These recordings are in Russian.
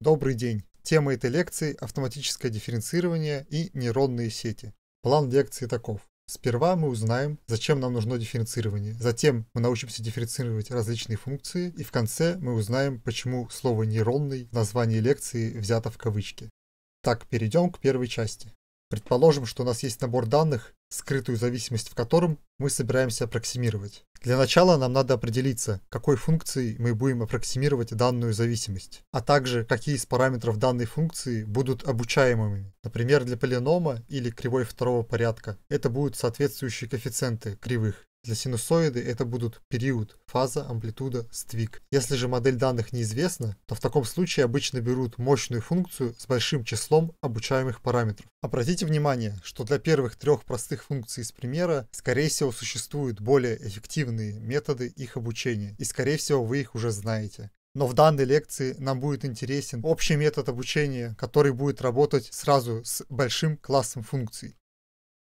Добрый день! Тема этой лекции – автоматическое дифференцирование и нейронные сети. План лекции таков. Сперва мы узнаем, зачем нам нужно дифференцирование, затем мы научимся дифференцировать различные функции, и в конце мы узнаем, почему слово «нейронный» в названии лекции взято в кавычки. Так, перейдем к первой части. Предположим, что у нас есть набор данных, скрытую зависимость в котором мы собираемся аппроксимировать. Для начала нам надо определиться, какой функцией мы будем аппроксимировать данную зависимость, а также какие из параметров данной функции будут обучаемыми. Например, для полинома или кривой второго порядка это будут соответствующие коэффициенты кривых. Для синусоиды это будут период, фаза, амплитуда, ствик. Если же модель данных неизвестна, то в таком случае обычно берут мощную функцию с большим числом обучаемых параметров. Обратите внимание, что для первых трех простых функций из примера, скорее всего, существуют более эффективные методы их обучения, и скорее всего вы их уже знаете. Но в данной лекции нам будет интересен общий метод обучения, который будет работать сразу с большим классом функций.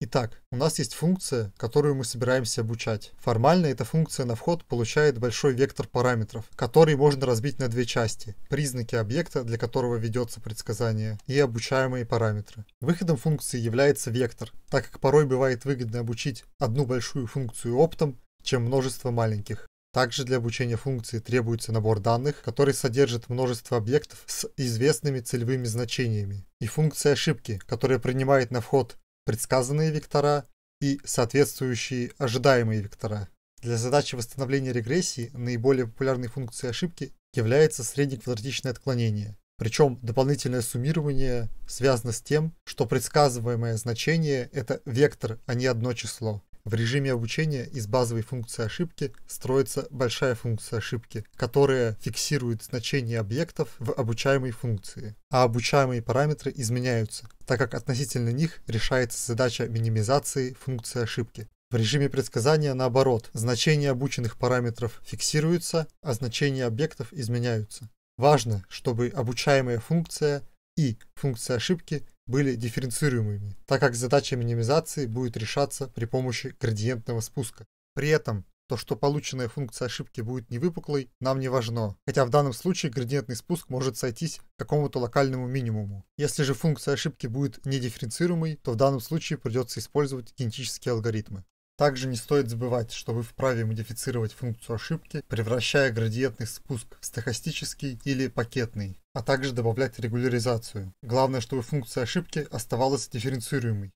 Итак, у нас есть функция, которую мы собираемся обучать. Формально эта функция на вход получает большой вектор параметров, который можно разбить на две части – признаки объекта, для которого ведется предсказание, и обучаемые параметры. Выходом функции является вектор, так как порой бывает выгодно обучить одну большую функцию оптом, чем множество маленьких. Также для обучения функции требуется набор данных, который содержит множество объектов с известными целевыми значениями, и функция ошибки, которая принимает на вход предсказанные вектора и соответствующие ожидаемые вектора. Для задачи восстановления регрессии наиболее популярной функцией ошибки является среднеквадратичное отклонение. Причем дополнительное суммирование связано с тем, что предсказываемое значение – это вектор, а не одно число. В режиме обучения из базовой функции ошибки строится большая функция ошибки, которая фиксирует значение объектов в обучаемой функции, а обучаемые параметры изменяются, так как относительно них решается задача минимизации функции ошибки. В режиме предсказания наоборот, значения обученных параметров фиксируются, а значения объектов изменяются. Важно, чтобы обучаемая функция и функция ошибки были дифференцируемыми, так как задача минимизации будет решаться при помощи градиентного спуска. При этом то, что полученная функция ошибки будет невыпуклой, нам не важно, хотя в данном случае градиентный спуск может сойтись к какому-то локальному минимуму. Если же функция ошибки будет недифференцируемой, то в данном случае придется использовать кинетические алгоритмы. Также не стоит забывать, что вы вправе модифицировать функцию ошибки, превращая градиентный спуск в стохастический или пакетный, а также добавлять регуляризацию. Главное, чтобы функция ошибки оставалась дифференцируемой.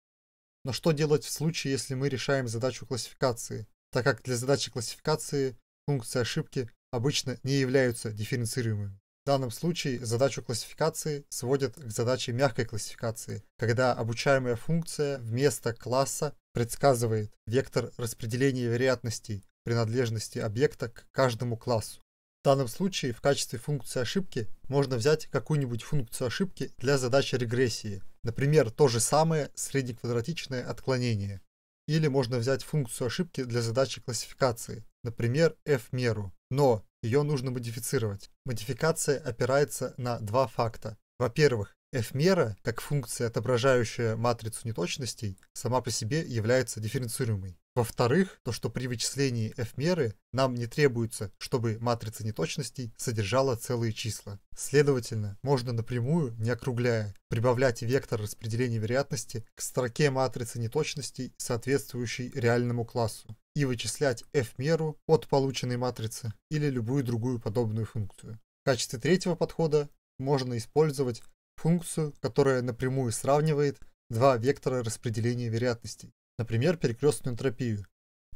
Но что делать в случае, если мы решаем задачу классификации, так как для задачи классификации функции ошибки обычно не являются дифференцируемыми. В данном случае задачу классификации сводят к задаче мягкой классификации, когда обучаемая функция вместо класса предсказывает вектор распределения вероятностей принадлежности объекта к каждому классу. В данном случае в качестве функции ошибки можно взять какую-нибудь функцию ошибки для задачи регрессии, например, то же самое среднеквадратичное отклонение. Или можно взять функцию ошибки для задачи классификации, например, f-меру, но ее нужно модифицировать. Модификация опирается на два факта. Во-первых, F-мера, как функция, отображающая матрицу неточностей, сама по себе является дифференцируемой. Во-вторых, то, что при вычислении F-меры нам не требуется, чтобы матрица неточностей содержала целые числа. Следовательно, можно напрямую, не округляя, прибавлять вектор распределения вероятности к строке матрицы неточностей, соответствующей реальному классу, и вычислять F-меру от полученной матрицы или любую другую подобную функцию. В качестве третьего подхода можно использовать функцию, которая напрямую сравнивает два вектора распределения вероятностей, например, перекрестную энтропию.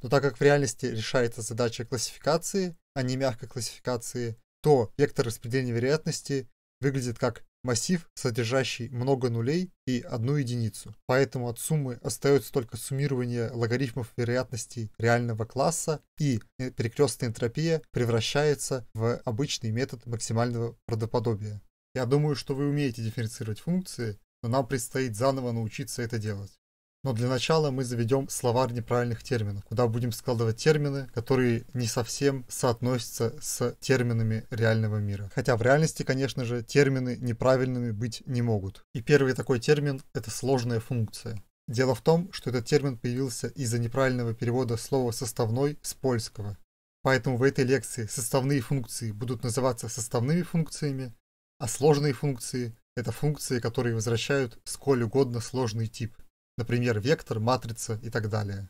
Но так как в реальности решается задача классификации, а не мягкой классификации, то вектор распределения вероятности выглядит как массив, содержащий много нулей и одну единицу. Поэтому от суммы остается только суммирование логарифмов вероятностей реального класса, и э, перекрестная энтропия превращается в обычный метод максимального правдоподобия. Я думаю, что вы умеете дифференцировать функции, но нам предстоит заново научиться это делать. Но для начала мы заведем словарь неправильных терминов, куда будем складывать термины, которые не совсем соотносятся с терминами реального мира. Хотя в реальности, конечно же, термины неправильными быть не могут. И первый такой термин – это сложная функция. Дело в том, что этот термин появился из-за неправильного перевода слова «составной» с польского. Поэтому в этой лекции составные функции будут называться составными функциями, а сложные функции – это функции, которые возвращают сколь угодно сложный тип, например, вектор, матрица и так далее.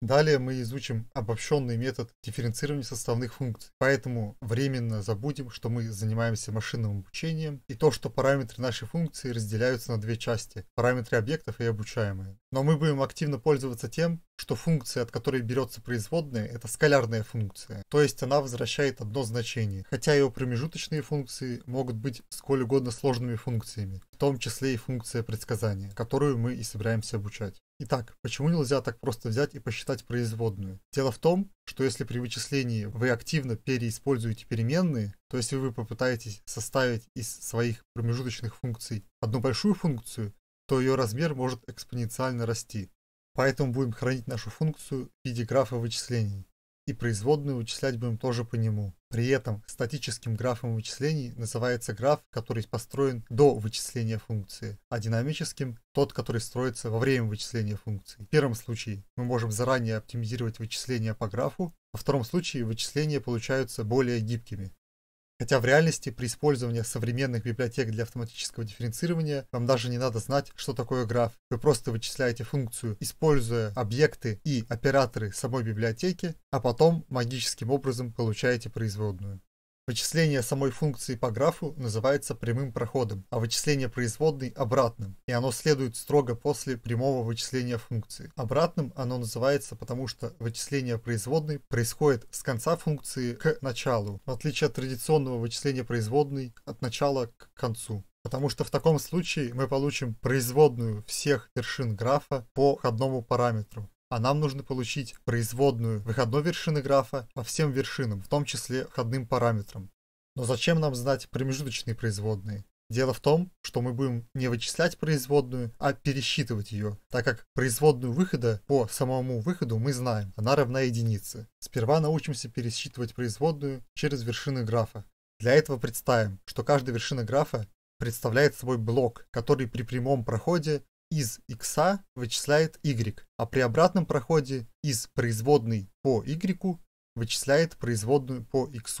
Далее мы изучим обобщенный метод дифференцирования составных функций. Поэтому временно забудем, что мы занимаемся машинным обучением и то, что параметры нашей функции разделяются на две части – параметры объектов и обучаемые. Но мы будем активно пользоваться тем, что функция, от которой берется производная, это скалярная функция, то есть она возвращает одно значение, хотя ее промежуточные функции могут быть сколь угодно сложными функциями, в том числе и функция предсказания, которую мы и собираемся обучать. Итак, почему нельзя так просто взять и посчитать производную? Дело в том, что если при вычислении вы активно переиспользуете переменные, то если вы попытаетесь составить из своих промежуточных функций одну большую функцию, то ее размер может экспоненциально расти. Поэтому будем хранить нашу функцию в виде графа вычислений и производную вычислять будем тоже по нему. При этом статическим графом вычислений называется граф, который построен до вычисления функции, а динамическим – тот, который строится во время вычисления функции. В первом случае мы можем заранее оптимизировать вычисления по графу, во втором случае вычисления получаются более гибкими. Хотя в реальности при использовании современных библиотек для автоматического дифференцирования вам даже не надо знать, что такое граф. Вы просто вычисляете функцию, используя объекты и операторы самой библиотеки, а потом магическим образом получаете производную. Вычисление самой функции по графу называется прямым проходом, а вычисление производной – обратным, и оно следует строго после прямого вычисления функции. Обратным оно называется, потому что вычисление производной происходит с конца функции к началу, в отличие от традиционного вычисления производной от начала к концу. Потому что в таком случае мы получим производную всех вершин графа по входному параметру а нам нужно получить производную выходной вершины графа по всем вершинам, в том числе входным параметрам. Но зачем нам знать промежуточные производные? Дело в том, что мы будем не вычислять производную, а пересчитывать ее, так как производную выхода по самому выходу мы знаем, она равна единице. Сперва научимся пересчитывать производную через вершины графа. Для этого представим, что каждая вершина графа представляет собой блок, который при прямом проходе из x вычисляет y, а при обратном проходе из производной по y вычисляет производную по x.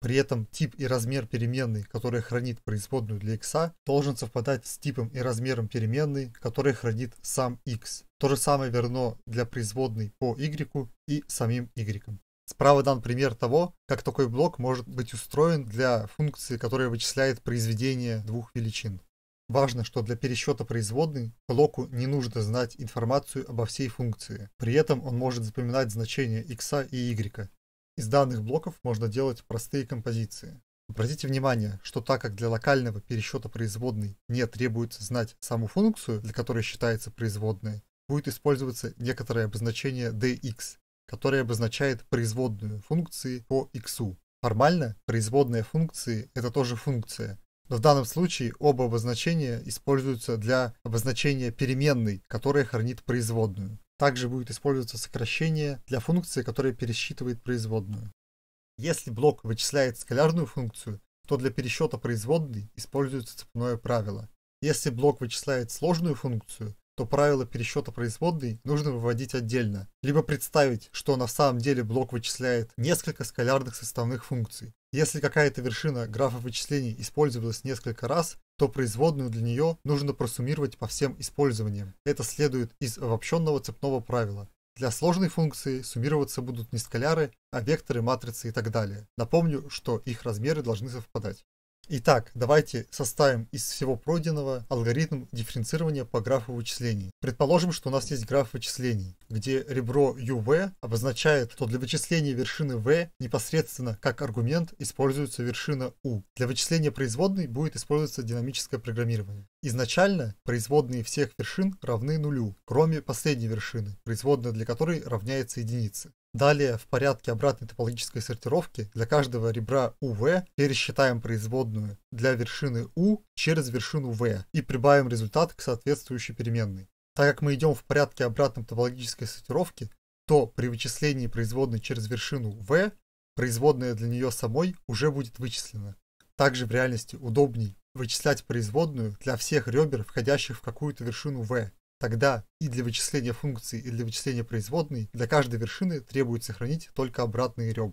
При этом тип и размер переменной, которая хранит производную для x, должен совпадать с типом и размером переменной, которая хранит сам x. То же самое верно для производной по y и самим y. Справа дан пример того, как такой блок может быть устроен для функции, которая вычисляет произведение двух величин. Важно, что для пересчета производной блоку не нужно знать информацию обо всей функции. При этом он может запоминать значения x и y. Из данных блоков можно делать простые композиции. Обратите внимание, что так как для локального пересчета производной не требуется знать саму функцию, для которой считается производная, будет использоваться некоторое обозначение dx, которое обозначает производную функции по x. Формально производная функции – это тоже функция, в данном случае оба обозначения используются для обозначения переменной, которая хранит производную. Также будет использоваться сокращение для функции, которая пересчитывает производную. Если блок вычисляет скалярную функцию, то для пересчета производной используется цепное правило. Если блок вычисляет сложную функцию, то правило пересчета производной нужно выводить отдельно, либо представить, что на самом деле блок вычисляет несколько скалярных составных функций. Если какая-то вершина графа вычислений использовалась несколько раз, то производную для нее нужно просуммировать по всем использованиям. Это следует из обобщенного цепного правила. Для сложной функции суммироваться будут не скаляры, а векторы, матрицы и так далее. Напомню, что их размеры должны совпадать. Итак, давайте составим из всего пройденного алгоритм дифференцирования по графу вычислений. Предположим, что у нас есть граф вычислений, где ребро uv обозначает, что для вычисления вершины v непосредственно как аргумент используется вершина u. Для вычисления производной будет использоваться динамическое программирование. Изначально производные всех вершин равны нулю, кроме последней вершины, производная для которой равняется единице. Далее, в порядке обратной топологической сортировки, для каждого ребра UV пересчитаем производную для вершины U через вершину V и прибавим результат к соответствующей переменной. Так как мы идем в порядке обратной топологической сортировки, то при вычислении производной через вершину V производная для нее самой уже будет вычислена. Также в реальности удобней вычислять производную для всех ребер, входящих в какую-то вершину V, Тогда и для вычисления функции, и для вычисления производной для каждой вершины требует сохранить только обратные ребра.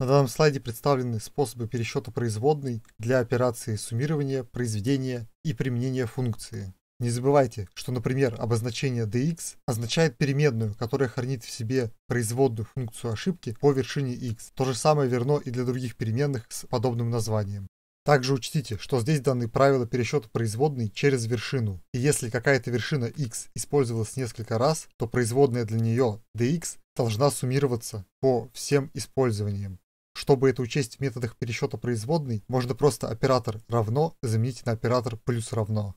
На данном слайде представлены способы пересчета производной для операции суммирования, произведения и применения функции. Не забывайте, что, например, обозначение dx означает переменную, которая хранит в себе производную функцию ошибки по вершине x. То же самое верно и для других переменных с подобным названием. Также учтите, что здесь даны правила пересчета производной через вершину, и если какая-то вершина x использовалась несколько раз, то производная для нее dx должна суммироваться по всем использованиям. Чтобы это учесть в методах пересчета производной, можно просто оператор «равно» заменить на оператор «плюс равно».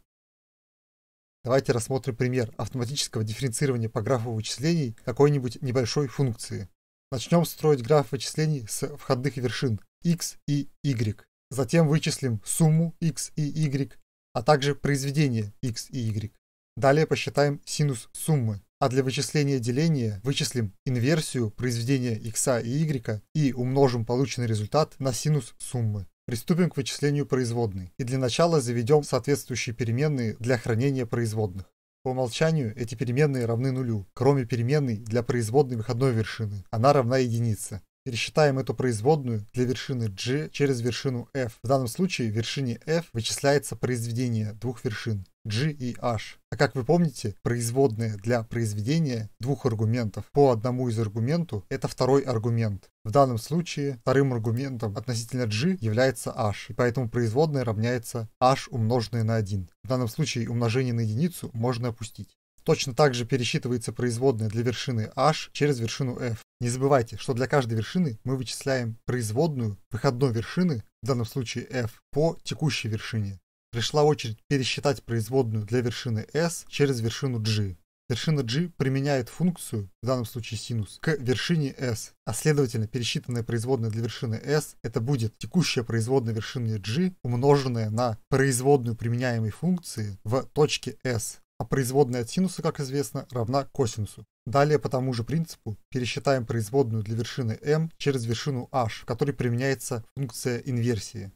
Давайте рассмотрим пример автоматического дифференцирования по графу вычислений какой-нибудь небольшой функции. Начнем строить граф вычислений с входных вершин x и y. Затем вычислим сумму x и y, а также произведение x и y. Далее посчитаем синус суммы, а для вычисления деления вычислим инверсию произведения x и y и умножим полученный результат на синус суммы. Приступим к вычислению производной и для начала заведем соответствующие переменные для хранения производных. По умолчанию эти переменные равны нулю, кроме переменной для производной выходной вершины. Она равна единице. Пересчитаем эту производную для вершины g через вершину f. В данном случае в вершине f вычисляется произведение двух вершин g и h. А как вы помните, производные для произведения двух аргументов по одному из аргументов это второй аргумент. В данном случае вторым аргументом относительно g является h, и поэтому производная равняется h умноженное на 1. В данном случае умножение на единицу можно опустить. Точно так же пересчитывается производная для вершины h через вершину f. Не забывайте, что для каждой вершины мы вычисляем производную выходной вершины, в данном случае f, по текущей вершине. Пришла очередь пересчитать производную для вершины s через вершину g. Вершина g применяет функцию, в данном случае синус, к вершине s, а следовательно пересчитанная производная для вершины s это будет текущая производная вершины g, умноженная на производную применяемой функции в точке s а производная от синуса, как известно, равна косинусу. Далее по тому же принципу пересчитаем производную для вершины m через вершину h, в которой применяется функция инверсии.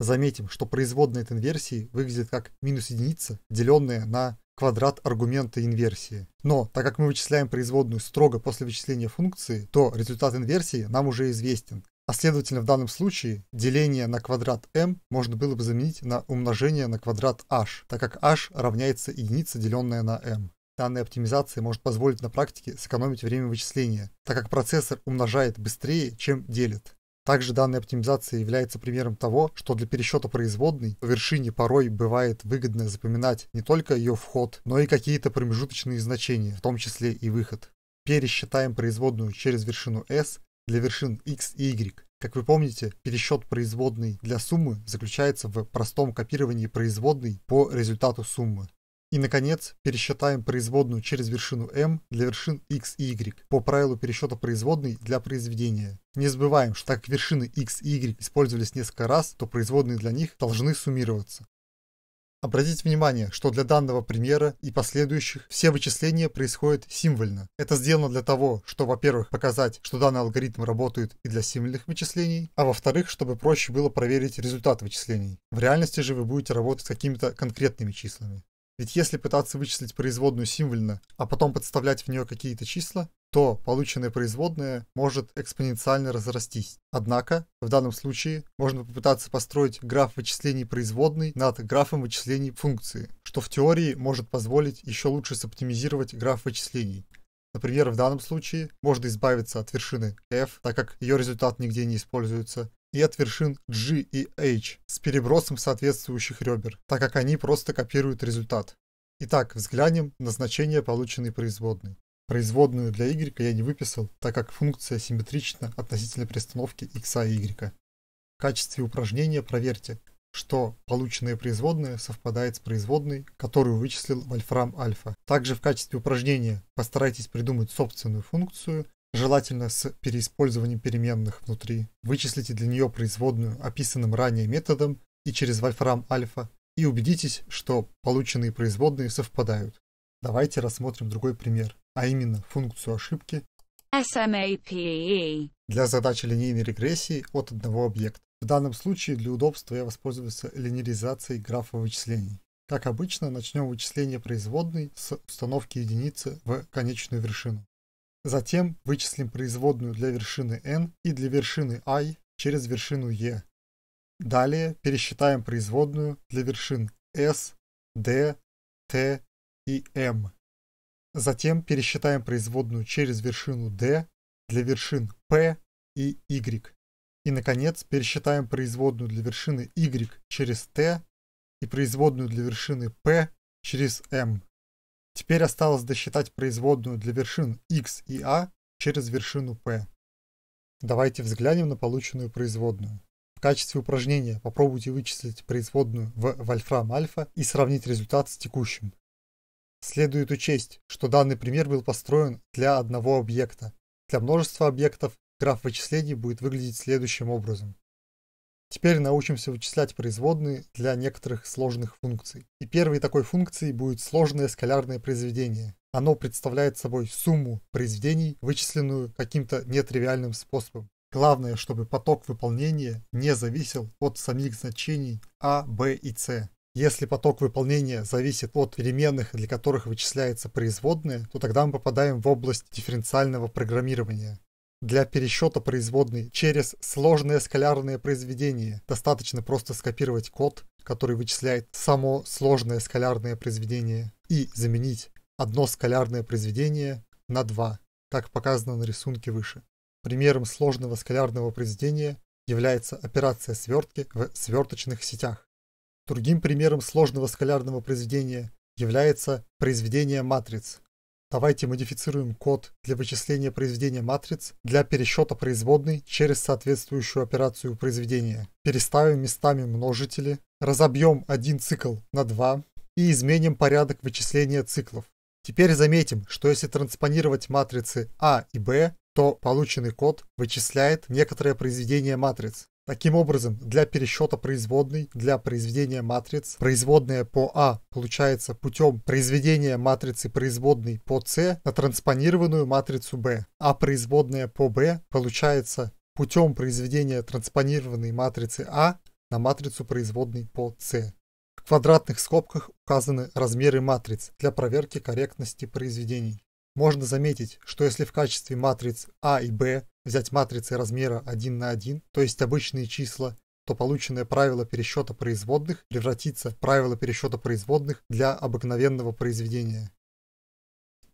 Заметим, что производная от инверсии выглядит как минус единица, деленная на квадрат аргумента инверсии. Но, так как мы вычисляем производную строго после вычисления функции, то результат инверсии нам уже известен, а следовательно, в данном случае деление на квадрат m можно было бы заменить на умножение на квадрат h, так как h равняется единице, деленная на m. Данная оптимизация может позволить на практике сэкономить время вычисления, так как процессор умножает быстрее, чем делит. Также данная оптимизация является примером того, что для пересчета производной по вершине порой бывает выгодно запоминать не только ее вход, но и какие-то промежуточные значения, в том числе и выход. Пересчитаем производную через вершину S для вершин x и y. Как вы помните, пересчет производной для суммы заключается в простом копировании производной по результату суммы. И, наконец, пересчитаем производную через вершину m для вершин x и y по правилу пересчета производной для произведения. Не забываем, что так как вершины x и y использовались несколько раз, то производные для них должны суммироваться. Обратите внимание, что для данного примера и последующих все вычисления происходят символьно. Это сделано для того, чтобы, во-первых, показать, что данный алгоритм работает и для символьных вычислений, а во-вторых, чтобы проще было проверить результат вычислений. В реальности же вы будете работать с какими-то конкретными числами. Ведь если пытаться вычислить производную символьно, а потом подставлять в нее какие-то числа, то полученная производная может экспоненциально разрастись. Однако, в данном случае можно попытаться построить граф вычислений производной над графом вычислений функции, что в теории может позволить еще лучше соптимизировать граф вычислений. Например, в данном случае можно избавиться от вершины f, так как ее результат нигде не используется, и от вершин g и h с перебросом соответствующих ребер, так как они просто копируют результат. Итак, взглянем на значение полученной производной. Производную для y я не выписал, так как функция симметрична относительно перестановки x и y. В качестве упражнения проверьте, что полученная производная совпадает с производной, которую вычислил Вольфрам альфа. Также в качестве упражнения постарайтесь придумать собственную функцию, желательно с переиспользованием переменных внутри. Вычислите для нее производную описанным ранее методом и через Вольфрам альфа и убедитесь, что полученные производные совпадают. Давайте рассмотрим другой пример а именно функцию ошибки SMAPE для задачи линейной регрессии от одного объекта. В данном случае для удобства я воспользуюсь линеризацией графа вычислений. Как обычно, начнем вычисление производной с установки единицы в конечную вершину. Затем вычислим производную для вершины n и для вершины i через вершину e. Далее пересчитаем производную для вершин s, d, t и m. Затем пересчитаем производную через вершину D для вершин P и Y. И, наконец, пересчитаем производную для вершины Y через T и производную для вершины P через M. Теперь осталось досчитать производную для вершин X и A через вершину P. Давайте взглянем на полученную производную. В качестве упражнения попробуйте вычислить производную в вольфрам альфа и сравнить результат с текущим. Следует учесть, что данный пример был построен для одного объекта. Для множества объектов граф вычислений будет выглядеть следующим образом. Теперь научимся вычислять производные для некоторых сложных функций. И первой такой функцией будет сложное скалярное произведение. Оно представляет собой сумму произведений, вычисленную каким-то нетривиальным способом. Главное, чтобы поток выполнения не зависел от самих значений А, Б и С. Если поток выполнения зависит от переменных, для которых вычисляется производные, то тогда мы попадаем в область дифференциального программирования. Для пересчета производной через сложное скалярное произведение достаточно просто скопировать код, который вычисляет само сложное скалярное произведение, и заменить одно скалярное произведение на два, как показано на рисунке выше. Примером сложного скалярного произведения является операция свертки в сверточных сетях. Другим примером сложного скалярного произведения является произведение матриц. Давайте модифицируем код для вычисления произведения матриц для пересчета производной через соответствующую операцию произведения. Переставим местами множители, разобьем один цикл на два и изменим порядок вычисления циклов. Теперь заметим, что если транспонировать матрицы А и Б, то полученный код вычисляет некоторое произведение матриц. Таким образом, для пересчета производной для произведения матриц производная по А получается путем произведения матрицы производной по С на транспонированную матрицу Б, а производная по Б получается путем произведения транспонированной матрицы А на матрицу производной по С. В квадратных скобках указаны размеры матриц для проверки корректности произведений. Можно заметить, что если в качестве матриц А и Б взять матрицы размера 1 на 1, то есть обычные числа, то полученное правило пересчета производных превратится в правило пересчета производных для обыкновенного произведения.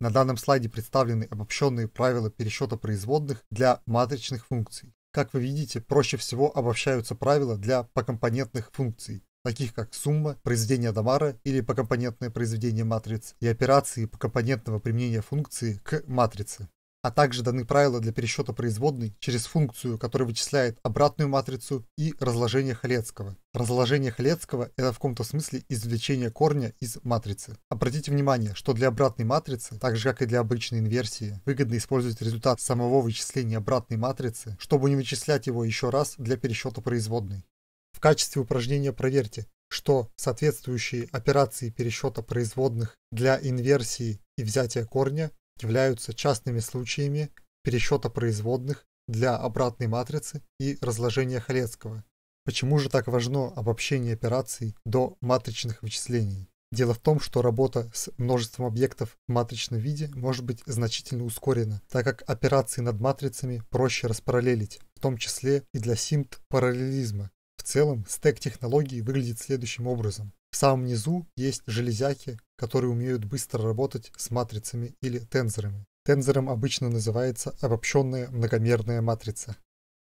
На данном слайде представлены обобщенные правила пересчета производных для матричных функций. Как вы видите, проще всего обобщаются правила для покомпонентных функций, таких как сумма, произведение домара или покомпонентное произведение матриц и операции покомпонентного применения функции к матрице а также даны правила для пересчета производной через функцию, которая вычисляет обратную матрицу и разложение Халецкого. Разложение Халецкого – это в каком-то смысле извлечение корня из матрицы. Обратите внимание, что для обратной матрицы, так же как и для обычной инверсии, выгодно использовать результат самого вычисления обратной матрицы, чтобы не вычислять его еще раз для пересчета производной. В качестве упражнения проверьте, что соответствующие операции пересчета производных для инверсии и взятия корня являются частными случаями пересчета производных для обратной матрицы и разложения Халецкого. Почему же так важно обобщение операций до матричных вычислений? Дело в том, что работа с множеством объектов в матричном виде может быть значительно ускорена, так как операции над матрицами проще распараллелить, в том числе и для симт параллелизма. В целом, стек технологий выглядит следующим образом. В самом низу есть железяки, которые умеют быстро работать с матрицами или тензорами. Тензором обычно называется обобщенная многомерная матрица.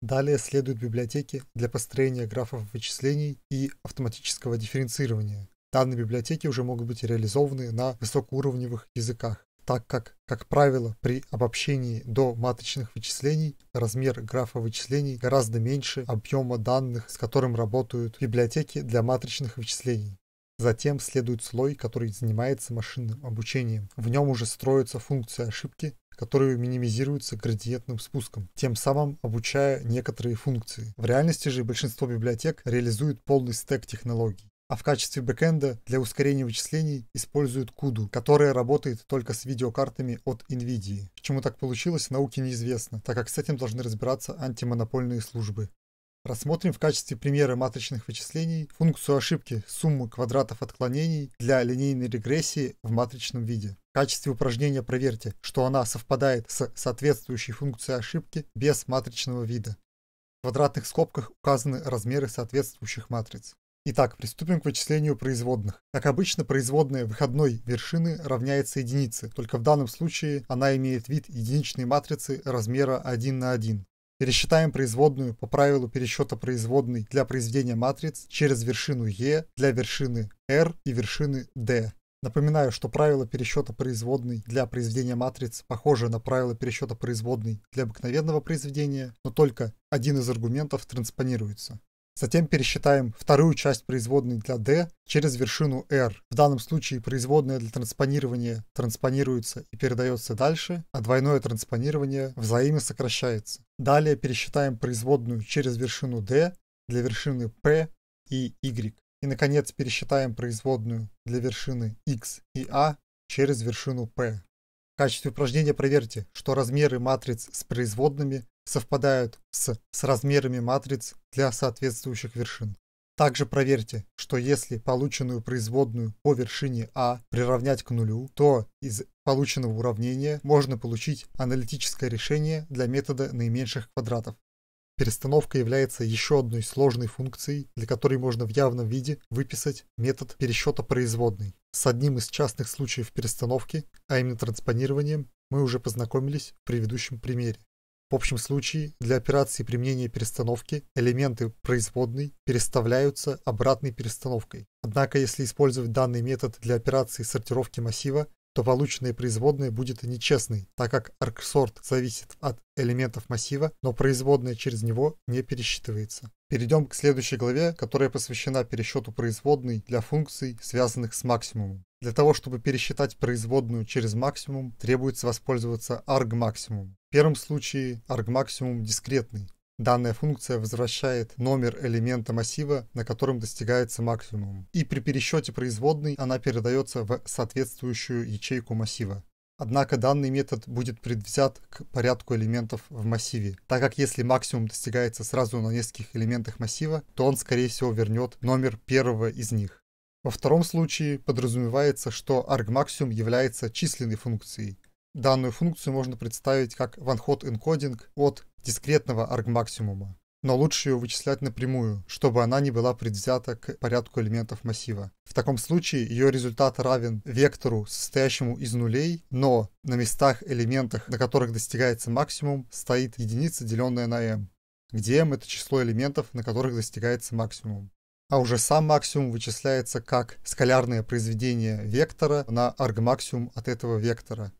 Далее следуют библиотеки для построения графов вычислений и автоматического дифференцирования. Данные библиотеки уже могут быть реализованы на высокоуровневых языках, так как, как правило, при обобщении до матричных вычислений размер графа вычислений гораздо меньше объема данных, с которым работают библиотеки для матричных вычислений. Затем следует слой, который занимается машинным обучением. В нем уже строится функция ошибки, которые минимизируются градиентным спуском, тем самым обучая некоторые функции. В реальности же большинство библиотек реализует полный стек технологий. А в качестве бэкэнда для ускорения вычислений используют CUDA, которая работает только с видеокартами от NVIDIA. Почему так получилось, науке неизвестно, так как с этим должны разбираться антимонопольные службы. Рассмотрим в качестве примера матричных вычислений функцию ошибки суммы квадратов отклонений для линейной регрессии в матричном виде. В качестве упражнения проверьте, что она совпадает с соответствующей функцией ошибки без матричного вида. В квадратных скобках указаны размеры соответствующих матриц. Итак, приступим к вычислению производных. Как обычно, производная выходной вершины равняется единице, только в данном случае она имеет вид единичной матрицы размера 1 на 1. Пересчитаем производную по правилу пересчета производной для произведения матриц через вершину E для вершины R и вершины D. Напоминаю, что правило пересчета производной для произведения матриц похоже на правило пересчета производной для обыкновенного произведения, но только один из аргументов транспонируется. Затем пересчитаем вторую часть производной для D через вершину R. В данном случае производная для транспонирования транспонируется и передается дальше, а двойное транспонирование взаимно сокращается. Далее пересчитаем производную через вершину D для вершины P и Y. И, наконец, пересчитаем производную для вершины X и A через вершину P. В качестве упражнения проверьте, что размеры матриц с производными совпадают с, с размерами матриц для соответствующих вершин. Также проверьте, что если полученную производную по вершине А приравнять к нулю, то из полученного уравнения можно получить аналитическое решение для метода наименьших квадратов. Перестановка является еще одной сложной функцией, для которой можно в явном виде выписать метод пересчета производной. С одним из частных случаев перестановки, а именно транспонированием, мы уже познакомились в предыдущем примере. В общем случае для операции применения перестановки элементы производной переставляются обратной перестановкой. Однако если использовать данный метод для операции сортировки массива, то полученная производная будет нечестной, так как арксорт зависит от элементов массива, но производная через него не пересчитывается. Перейдем к следующей главе, которая посвящена пересчету производной для функций, связанных с максимумом. Для того, чтобы пересчитать производную через максимум, требуется воспользоваться argmaximum. В первом случае argmaximum дискретный. Данная функция возвращает номер элемента массива, на котором достигается максимум. И при пересчете производной она передается в соответствующую ячейку массива. Однако данный метод будет предвзят к порядку элементов в массиве, так как если максимум достигается сразу на нескольких элементах массива, то он скорее всего вернет номер первого из них. Во втором случае подразумевается, что argmaximum является численной функцией, Данную функцию можно представить как one-hot энкодинг от дискретного аргмаксимума. Но лучше ее вычислять напрямую, чтобы она не была предвзята к порядку элементов массива. В таком случае ее результат равен вектору, состоящему из нулей, но на местах элементах, на которых достигается максимум, стоит единица, деленная на m, где m это число элементов, на которых достигается максимум. А уже сам максимум вычисляется как скалярное произведение вектора на аргмаксимум от этого вектора,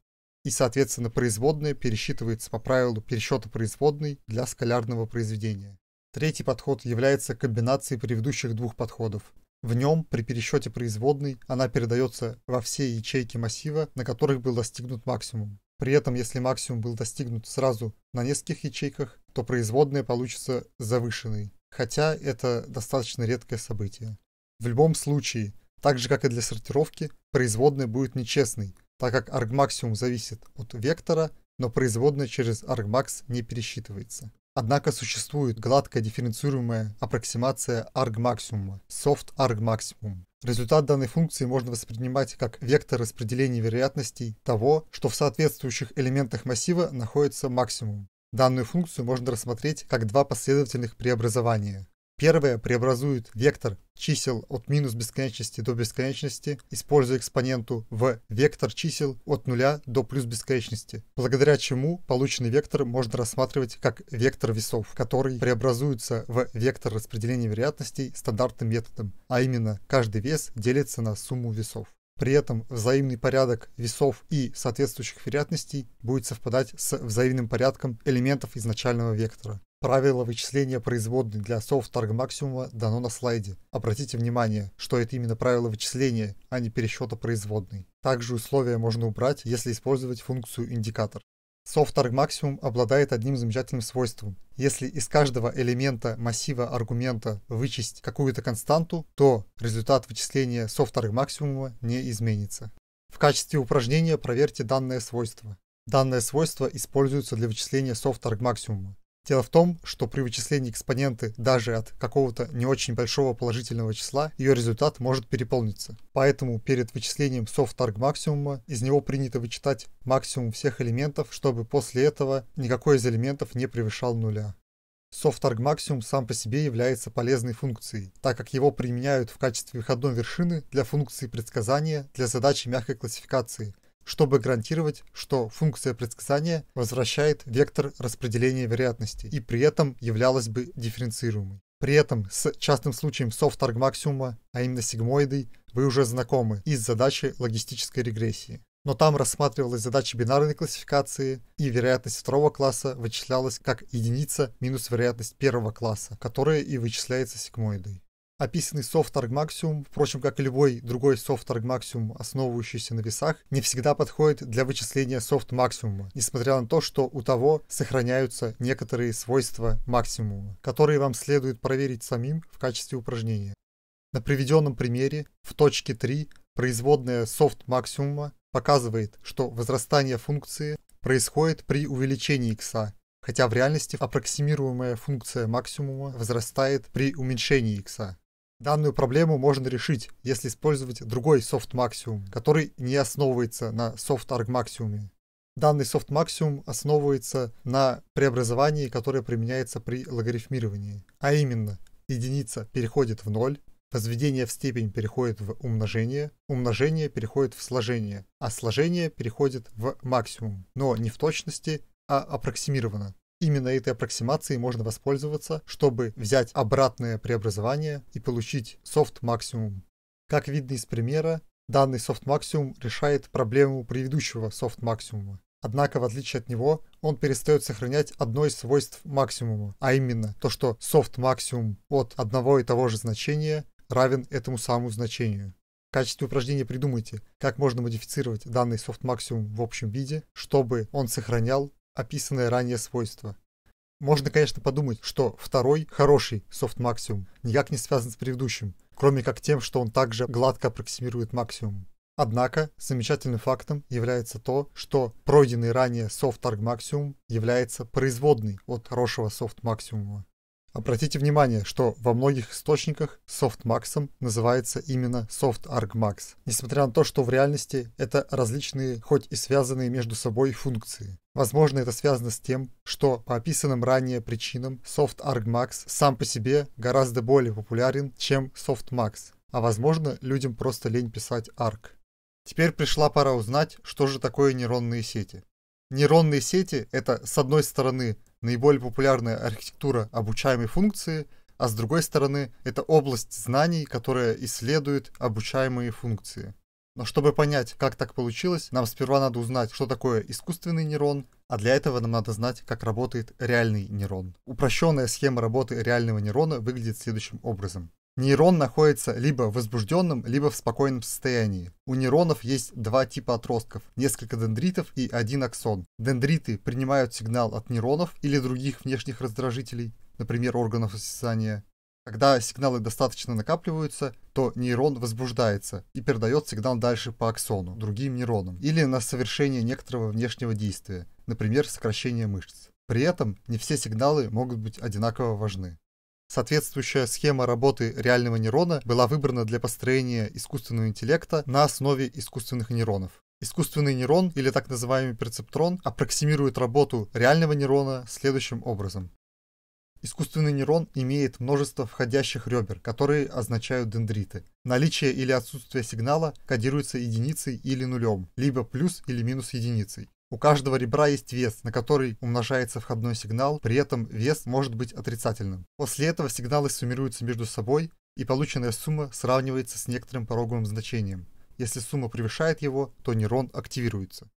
и, соответственно, производная пересчитывается по правилу пересчета производной для скалярного произведения. Третий подход является комбинацией предыдущих двух подходов. В нем при пересчете производной она передается во все ячейки массива, на которых был достигнут максимум. При этом, если максимум был достигнут сразу на нескольких ячейках, то производная получится завышенной, хотя это достаточно редкое событие. В любом случае, так же как и для сортировки, производная будет нечестной, так как аргмаксимум зависит от вектора, но производная через аргмакс не пересчитывается. Однако существует гладкая дифференцируемая аппроксимация аргмаксимума, soft аргмаксимум. Результат данной функции можно воспринимать как вектор распределения вероятностей того, что в соответствующих элементах массива находится максимум. Данную функцию можно рассмотреть как два последовательных преобразования. Первое преобразует вектор чисел от минус бесконечности до бесконечности, используя экспоненту в вектор чисел от нуля до плюс бесконечности, благодаря чему полученный вектор можно рассматривать как вектор весов, который преобразуется в вектор распределения вероятностей стандартным методом, а именно каждый вес делится на сумму весов. При этом взаимный порядок весов и соответствующих вероятностей будет совпадать с взаимным порядком элементов изначального вектора. Правило вычисления производной для софтарг максимума дано на слайде. Обратите внимание, что это именно правило вычисления, а не пересчета производной. Также условия можно убрать, если использовать функцию индикатор. Soft максимум обладает одним замечательным свойством. Если из каждого элемента массива аргумента вычесть какую-то константу, то результат вычисления Soft максимума не изменится. В качестве упражнения проверьте данное свойство. Данное свойство используется для вычисления Soft максимума. Дело в том, что при вычислении экспоненты даже от какого-то не очень большого положительного числа, ее результат может переполниться. Поэтому перед вычислением софт максимума из него принято вычитать максимум всех элементов, чтобы после этого никакой из элементов не превышал нуля. Софтарг максимум сам по себе является полезной функцией, так как его применяют в качестве выходной вершины для функции предсказания для задачи мягкой классификации, чтобы гарантировать, что функция предсказания возвращает вектор распределения вероятности и при этом являлась бы дифференцируемой. При этом с частным случаем софт максимума, а именно сигмоидой, вы уже знакомы из задачи логистической регрессии. Но там рассматривалась задача бинарной классификации, и вероятность второго класса вычислялась как единица минус вероятность первого класса, которая и вычисляется сигмоидой. Описанный софт Argmaxium, впрочем, как и любой другой софт Argmaxium, основывающийся на весах, не всегда подходит для вычисления софт максимума, несмотря на то, что у того сохраняются некоторые свойства максимума, которые вам следует проверить самим в качестве упражнения. На приведенном примере в точке 3 производная софт максимума показывает, что возрастание функции происходит при увеличении x, хотя в реальности аппроксимируемая функция максимума возрастает при уменьшении х. Данную проблему можно решить, если использовать другой soft максимум, который не основывается на soft arg максимуме. Данный soft максимум основывается на преобразовании, которое применяется при логарифмировании, а именно единица переходит в ноль, возведение в степень переходит в умножение, умножение переходит в сложение, а сложение переходит в максимум, но не в точности, а аппроксимированно. Именно этой аппроксимацией можно воспользоваться, чтобы взять обратное преобразование и получить soft максимум. Как видно из примера, данный soft максимум решает проблему предыдущего soft максимума. Однако, в отличие от него, он перестает сохранять одно из свойств максимума, а именно то, что soft максимум от одного и того же значения равен этому самому значению. В качестве упражнения придумайте, как можно модифицировать данный soft максимум в общем виде, чтобы он сохранял описанное ранее свойство. Можно, конечно, подумать, что второй, хороший софт максимум, никак не связан с предыдущим, кроме как тем, что он также гладко аппроксимирует максимум. Однако, замечательным фактом является то, что пройденный ранее софт арг максимум является производной от хорошего софт максимума. Обратите внимание, что во многих источниках softmax называется именно softargmax, несмотря на то, что в реальности это различные, хоть и связанные между собой функции. Возможно, это связано с тем, что по описанным ранее причинам softargmax сам по себе гораздо более популярен, чем softmax, а возможно, людям просто лень писать arg. Теперь пришла пора узнать, что же такое нейронные сети. Нейронные сети – это, с одной стороны, наиболее популярная архитектура обучаемой функции, а с другой стороны, это область знаний, которая исследует обучаемые функции. Но чтобы понять, как так получилось, нам сперва надо узнать, что такое искусственный нейрон, а для этого нам надо знать, как работает реальный нейрон. Упрощенная схема работы реального нейрона выглядит следующим образом. Нейрон находится либо в возбужденном, либо в спокойном состоянии. У нейронов есть два типа отростков, несколько дендритов и один аксон. Дендриты принимают сигнал от нейронов или других внешних раздражителей, например, органов осязания. Когда сигналы достаточно накапливаются, то нейрон возбуждается и передает сигнал дальше по аксону, другим нейронам, или на совершение некоторого внешнего действия, например, сокращение мышц. При этом не все сигналы могут быть одинаково важны. Соответствующая схема работы реального нейрона была выбрана для построения искусственного интеллекта на основе искусственных нейронов. Искусственный нейрон или так называемый перцептрон аппроксимирует работу реального нейрона следующим образом. Искусственный нейрон имеет множество входящих ребер, которые означают дендриты. Наличие или отсутствие сигнала кодируется единицей или нулем, либо плюс или минус единицей. У каждого ребра есть вес, на который умножается входной сигнал, при этом вес может быть отрицательным. После этого сигналы суммируются между собой, и полученная сумма сравнивается с некоторым пороговым значением. Если сумма превышает его, то нейрон активируется.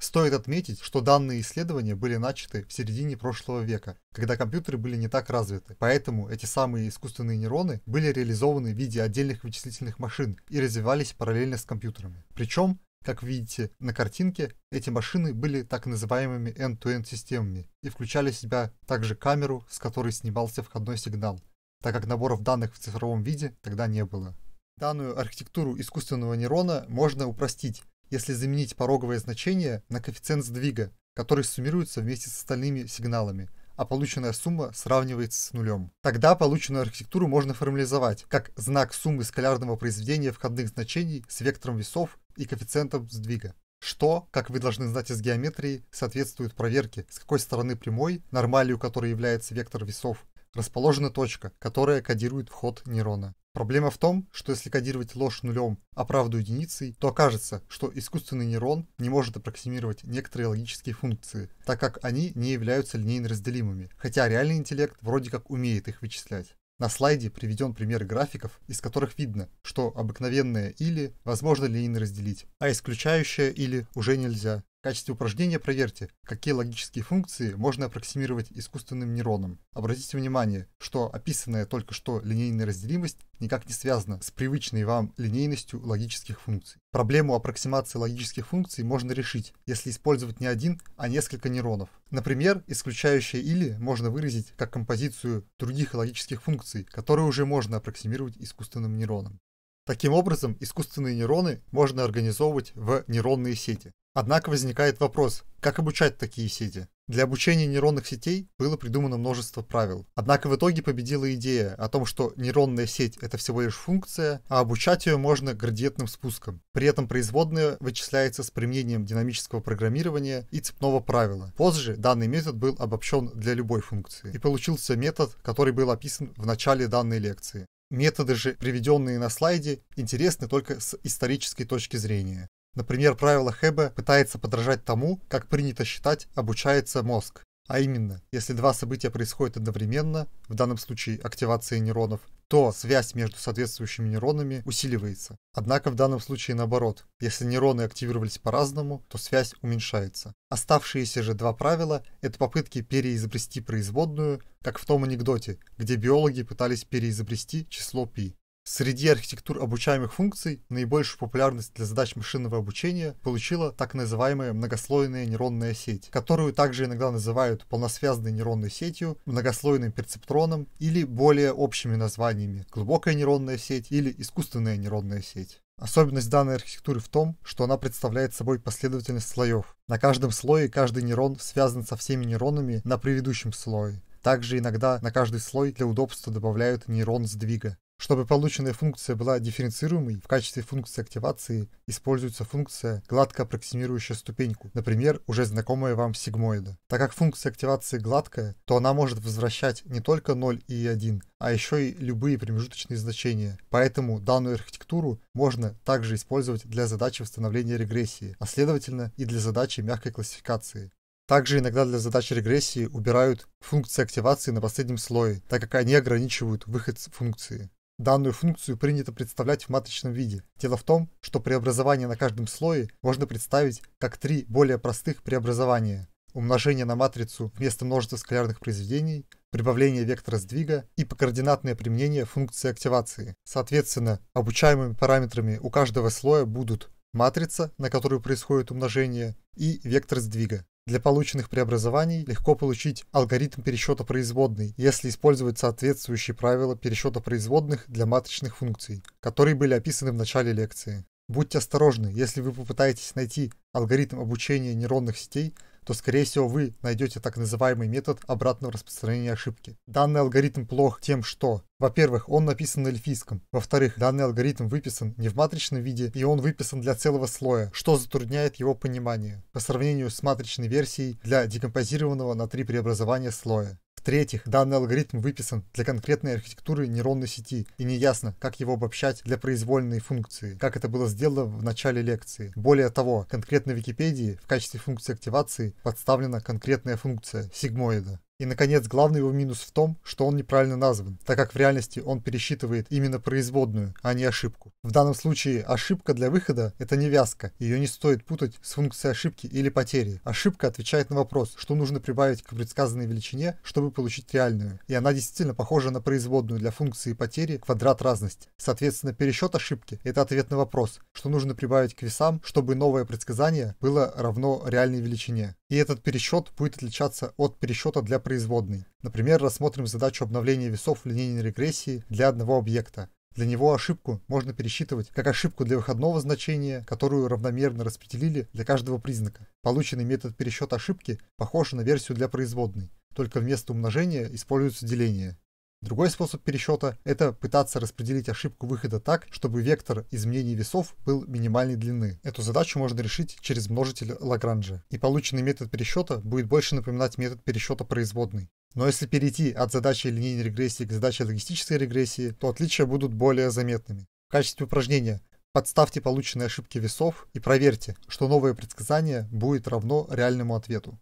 Стоит отметить, что данные исследования были начаты в середине прошлого века, когда компьютеры были не так развиты, поэтому эти самые искусственные нейроны были реализованы в виде отдельных вычислительных машин и развивались параллельно с компьютерами. Причем как видите на картинке, эти машины были так называемыми end-to-end -end системами и включали в себя также камеру, с которой снимался входной сигнал, так как наборов данных в цифровом виде тогда не было. Данную архитектуру искусственного нейрона можно упростить, если заменить пороговое значение на коэффициент сдвига, который суммируется вместе с остальными сигналами – а полученная сумма сравнивается с нулем. Тогда полученную архитектуру можно формализовать как знак суммы скалярного произведения входных значений с вектором весов и коэффициентом сдвига. Что, как вы должны знать из геометрии, соответствует проверке, с какой стороны прямой, нормалью которой является вектор весов, расположена точка, которая кодирует вход нейрона. Проблема в том, что если кодировать ложь нулем, а правду единицей, то окажется, что искусственный нейрон не может аппроксимировать некоторые логические функции, так как они не являются линейно разделимыми, хотя реальный интеллект вроде как умеет их вычислять. На слайде приведен пример графиков, из которых видно, что обыкновенное или возможно линейно разделить, а исключающее или уже нельзя. В качестве упражнения проверьте, какие логические функции можно аппроксимировать искусственным нейроном. Обратите внимание, что описанная только что линейная разделимость никак не связана с привычной вам линейностью логических функций. Проблему аппроксимации логических функций можно решить, если использовать не один, а несколько нейронов. Например, исключающее «или» можно выразить как композицию других логических функций, которые уже можно аппроксимировать искусственным нейроном. Таким образом, искусственные нейроны можно организовывать в нейронные сети. Однако возникает вопрос, как обучать такие сети? Для обучения нейронных сетей было придумано множество правил. Однако в итоге победила идея о том, что нейронная сеть это всего лишь функция, а обучать ее можно градиентным спуском. При этом производная вычисляется с применением динамического программирования и цепного правила. Позже данный метод был обобщен для любой функции. И получился метод, который был описан в начале данной лекции. Методы же, приведенные на слайде, интересны только с исторической точки зрения. Например, правило Хэббе пытается подражать тому, как принято считать, обучается мозг. А именно, если два события происходят одновременно, в данном случае активация нейронов, то связь между соответствующими нейронами усиливается. Однако в данном случае наоборот, если нейроны активировались по-разному, то связь уменьшается. Оставшиеся же два правила – это попытки переизобрести производную, как в том анекдоте, где биологи пытались переизобрести число пи. Среди архитектур обучаемых функций наибольшую популярность для задач машинного обучения получила так называемая многослойная нейронная сеть, которую также иногда называют полносвязанной нейронной сетью, многослойным перцептроном или более общими названиями глубокая нейронная сеть или искусственная нейронная сеть. Особенность данной архитектуры в том, что она представляет собой последовательность слоев. На каждом слое каждый нейрон связан со всеми нейронами на предыдущем слое. Также иногда на каждый слой для удобства добавляют нейрон сдвига. Чтобы полученная функция была дифференцируемой, в качестве функции активации используется функция, гладко аппроксимирующая ступеньку, например, уже знакомая вам сигмоида. Так как функция активации гладкая, то она может возвращать не только 0 и 1, а еще и любые промежуточные значения. Поэтому данную архитектуру можно также использовать для задачи восстановления регрессии, а следовательно и для задачи мягкой классификации. Также иногда для задачи регрессии убирают функции активации на последнем слое, так как они ограничивают выход функции. Данную функцию принято представлять в матричном виде. Дело в том, что преобразование на каждом слое можно представить как три более простых преобразования. Умножение на матрицу вместо множества скалярных произведений, прибавление вектора сдвига и покоординатное применение функции активации. Соответственно, обучаемыми параметрами у каждого слоя будут матрица, на которую происходит умножение, и вектор сдвига. Для полученных преобразований легко получить алгоритм пересчета производной, если использовать соответствующие правила пересчета производных для матричных функций, которые были описаны в начале лекции. Будьте осторожны, если вы попытаетесь найти алгоритм обучения нейронных сетей, то скорее всего вы найдете так называемый метод обратного распространения ошибки. Данный алгоритм плох тем, что во-первых, он написан на эльфийском. Во-вторых, данный алгоритм выписан не в матричном виде, и он выписан для целого слоя, что затрудняет его понимание по сравнению с матричной версией для декомпозированного на три преобразования слоя. В-третьих, данный алгоритм выписан для конкретной архитектуры нейронной сети, и неясно, как его обобщать для произвольной функции, как это было сделано в начале лекции. Более того, конкретно в Википедии в качестве функции активации подставлена конкретная функция сигмоида. И, наконец, главный его минус в том, что он неправильно назван, так как в реальности он пересчитывает именно производную, а не ошибку. В данном случае ошибка для выхода – это не вязка, ее не стоит путать с функцией ошибки или потери. Ошибка отвечает на вопрос, что нужно прибавить к предсказанной величине, чтобы получить реальную, и она действительно похожа на производную для функции потери квадрат разности. Соответственно, пересчет ошибки – это ответ на вопрос, что нужно прибавить к весам, чтобы новое предсказание было равно реальной величине. И этот пересчет будет отличаться от пересчета для производной производной. Например, рассмотрим задачу обновления весов в линейной регрессии для одного объекта. Для него ошибку можно пересчитывать как ошибку для выходного значения, которую равномерно распределили для каждого признака. Полученный метод пересчета ошибки похож на версию для производной, только вместо умножения используется деление. Другой способ пересчета – это пытаться распределить ошибку выхода так, чтобы вектор изменений весов был минимальной длины. Эту задачу можно решить через множитель Лагранжа, и полученный метод пересчета будет больше напоминать метод пересчета производной. Но если перейти от задачи линейной регрессии к задаче логистической регрессии, то отличия будут более заметными. В качестве упражнения подставьте полученные ошибки весов и проверьте, что новое предсказание будет равно реальному ответу.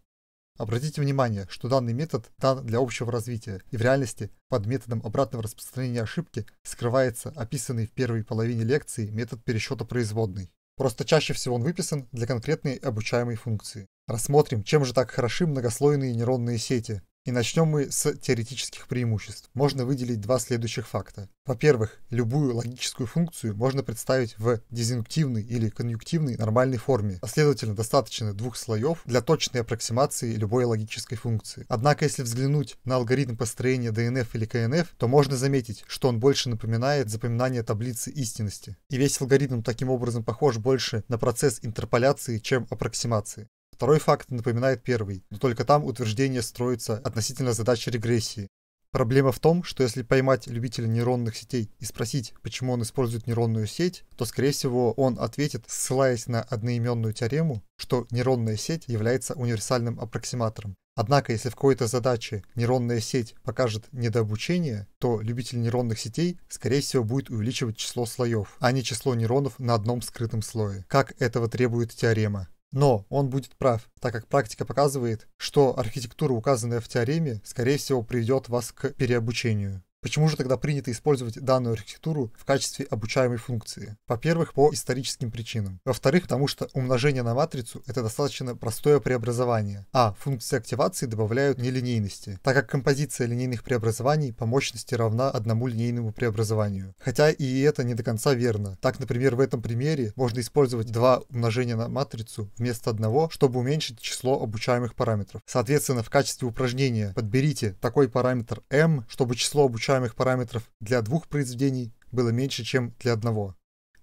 Обратите внимание, что данный метод дан для общего развития, и в реальности под методом обратного распространения ошибки скрывается описанный в первой половине лекции метод пересчета производной. Просто чаще всего он выписан для конкретной обучаемой функции. Рассмотрим, чем же так хороши многослойные нейронные сети, и начнем мы с теоретических преимуществ. Можно выделить два следующих факта. Во-первых, любую логическую функцию можно представить в дизъюнктивной или конъюнктивной нормальной форме, а следовательно достаточно двух слоев для точной аппроксимации любой логической функции. Однако, если взглянуть на алгоритм построения DNF или КНФ, то можно заметить, что он больше напоминает запоминание таблицы истинности. И весь алгоритм таким образом похож больше на процесс интерполяции, чем аппроксимации. Второй факт напоминает первый, но только там утверждение строится относительно задачи регрессии. Проблема в том, что если поймать любителя нейронных сетей и спросить, почему он использует нейронную сеть, то, скорее всего, он ответит, ссылаясь на одноименную теорему, что нейронная сеть является универсальным аппроксиматором. Однако, если в какой-то задаче нейронная сеть покажет недообучение, то любитель нейронных сетей, скорее всего, будет увеличивать число слоев, а не число нейронов на одном скрытом слое, как этого требует теорема. Но он будет прав, так как практика показывает, что архитектура, указанная в теореме, скорее всего приведет вас к переобучению. Почему же тогда принято использовать данную архитектуру в качестве обучаемой функции? Во-первых, по историческим причинам. Во-вторых, потому что умножение на матрицу – это достаточно простое преобразование, а функции активации добавляют нелинейности, так как композиция линейных преобразований по мощности равна одному линейному преобразованию. Хотя и это не до конца верно. Так, например, в этом примере можно использовать два умножения на матрицу вместо одного, чтобы уменьшить число обучаемых параметров. Соответственно, в качестве упражнения подберите такой параметр m, чтобы число обучаемых получаемых параметров для двух произведений было меньше, чем для одного.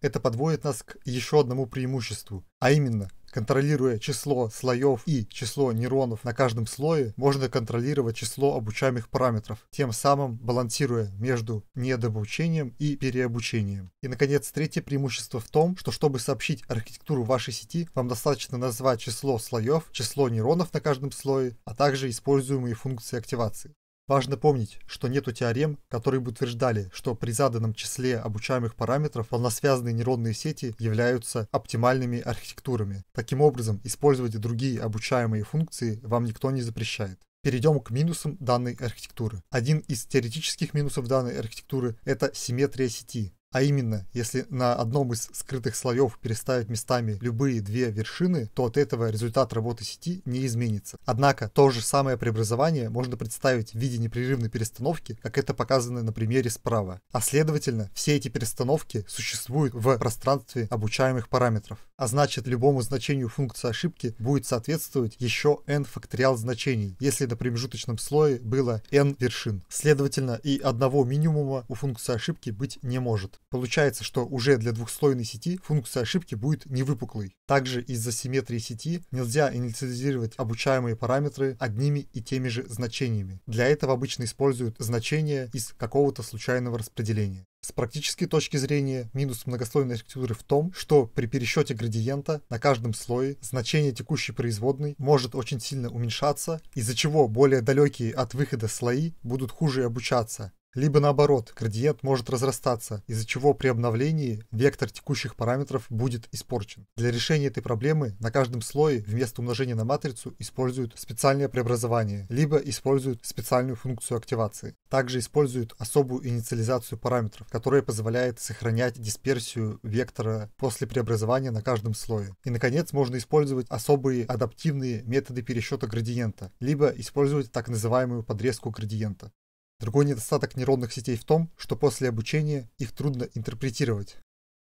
Это подводит нас к еще одному преимуществу, а именно, контролируя число слоев и число нейронов на каждом слое, можно контролировать число обучаемых параметров, тем самым балансируя между недообучением и переобучением. И, наконец, третье преимущество в том, что чтобы сообщить архитектуру вашей сети, вам достаточно назвать число слоев, число нейронов на каждом слое, а также используемые функции активации. Важно помнить, что нету теорем, которые бы утверждали, что при заданном числе обучаемых параметров волносвязанные нейронные сети являются оптимальными архитектурами. Таким образом, использовать другие обучаемые функции вам никто не запрещает. Перейдем к минусам данной архитектуры. Один из теоретических минусов данной архитектуры – это симметрия сети. А именно, если на одном из скрытых слоев переставить местами любые две вершины, то от этого результат работы сети не изменится. Однако, то же самое преобразование можно представить в виде непрерывной перестановки, как это показано на примере справа. А следовательно, все эти перестановки существуют в пространстве обучаемых параметров. А значит, любому значению функции ошибки будет соответствовать еще n факториал значений, если на промежуточном слое было n вершин. Следовательно, и одного минимума у функции ошибки быть не может. Получается, что уже для двухслойной сети функция ошибки будет невыпуклой. Также из-за симметрии сети нельзя инициализировать обучаемые параметры одними и теми же значениями. Для этого обычно используют значения из какого-то случайного распределения. С практической точки зрения, минус многослойной архитектуры в том, что при пересчете градиента на каждом слое значение текущей производной может очень сильно уменьшаться, из-за чего более далекие от выхода слои будут хуже обучаться, либо наоборот, градиент может разрастаться, из-за чего при обновлении вектор текущих параметров будет испорчен. Для решения этой проблемы на каждом слое вместо умножения на матрицу используют специальное преобразование, либо используют специальную функцию активации. Также используют особую инициализацию параметров, которая позволяет сохранять дисперсию вектора после преобразования на каждом слое. И, наконец, можно использовать особые адаптивные методы пересчета градиента, либо использовать так называемую подрезку градиента. Другой недостаток нейронных сетей в том, что после обучения их трудно интерпретировать.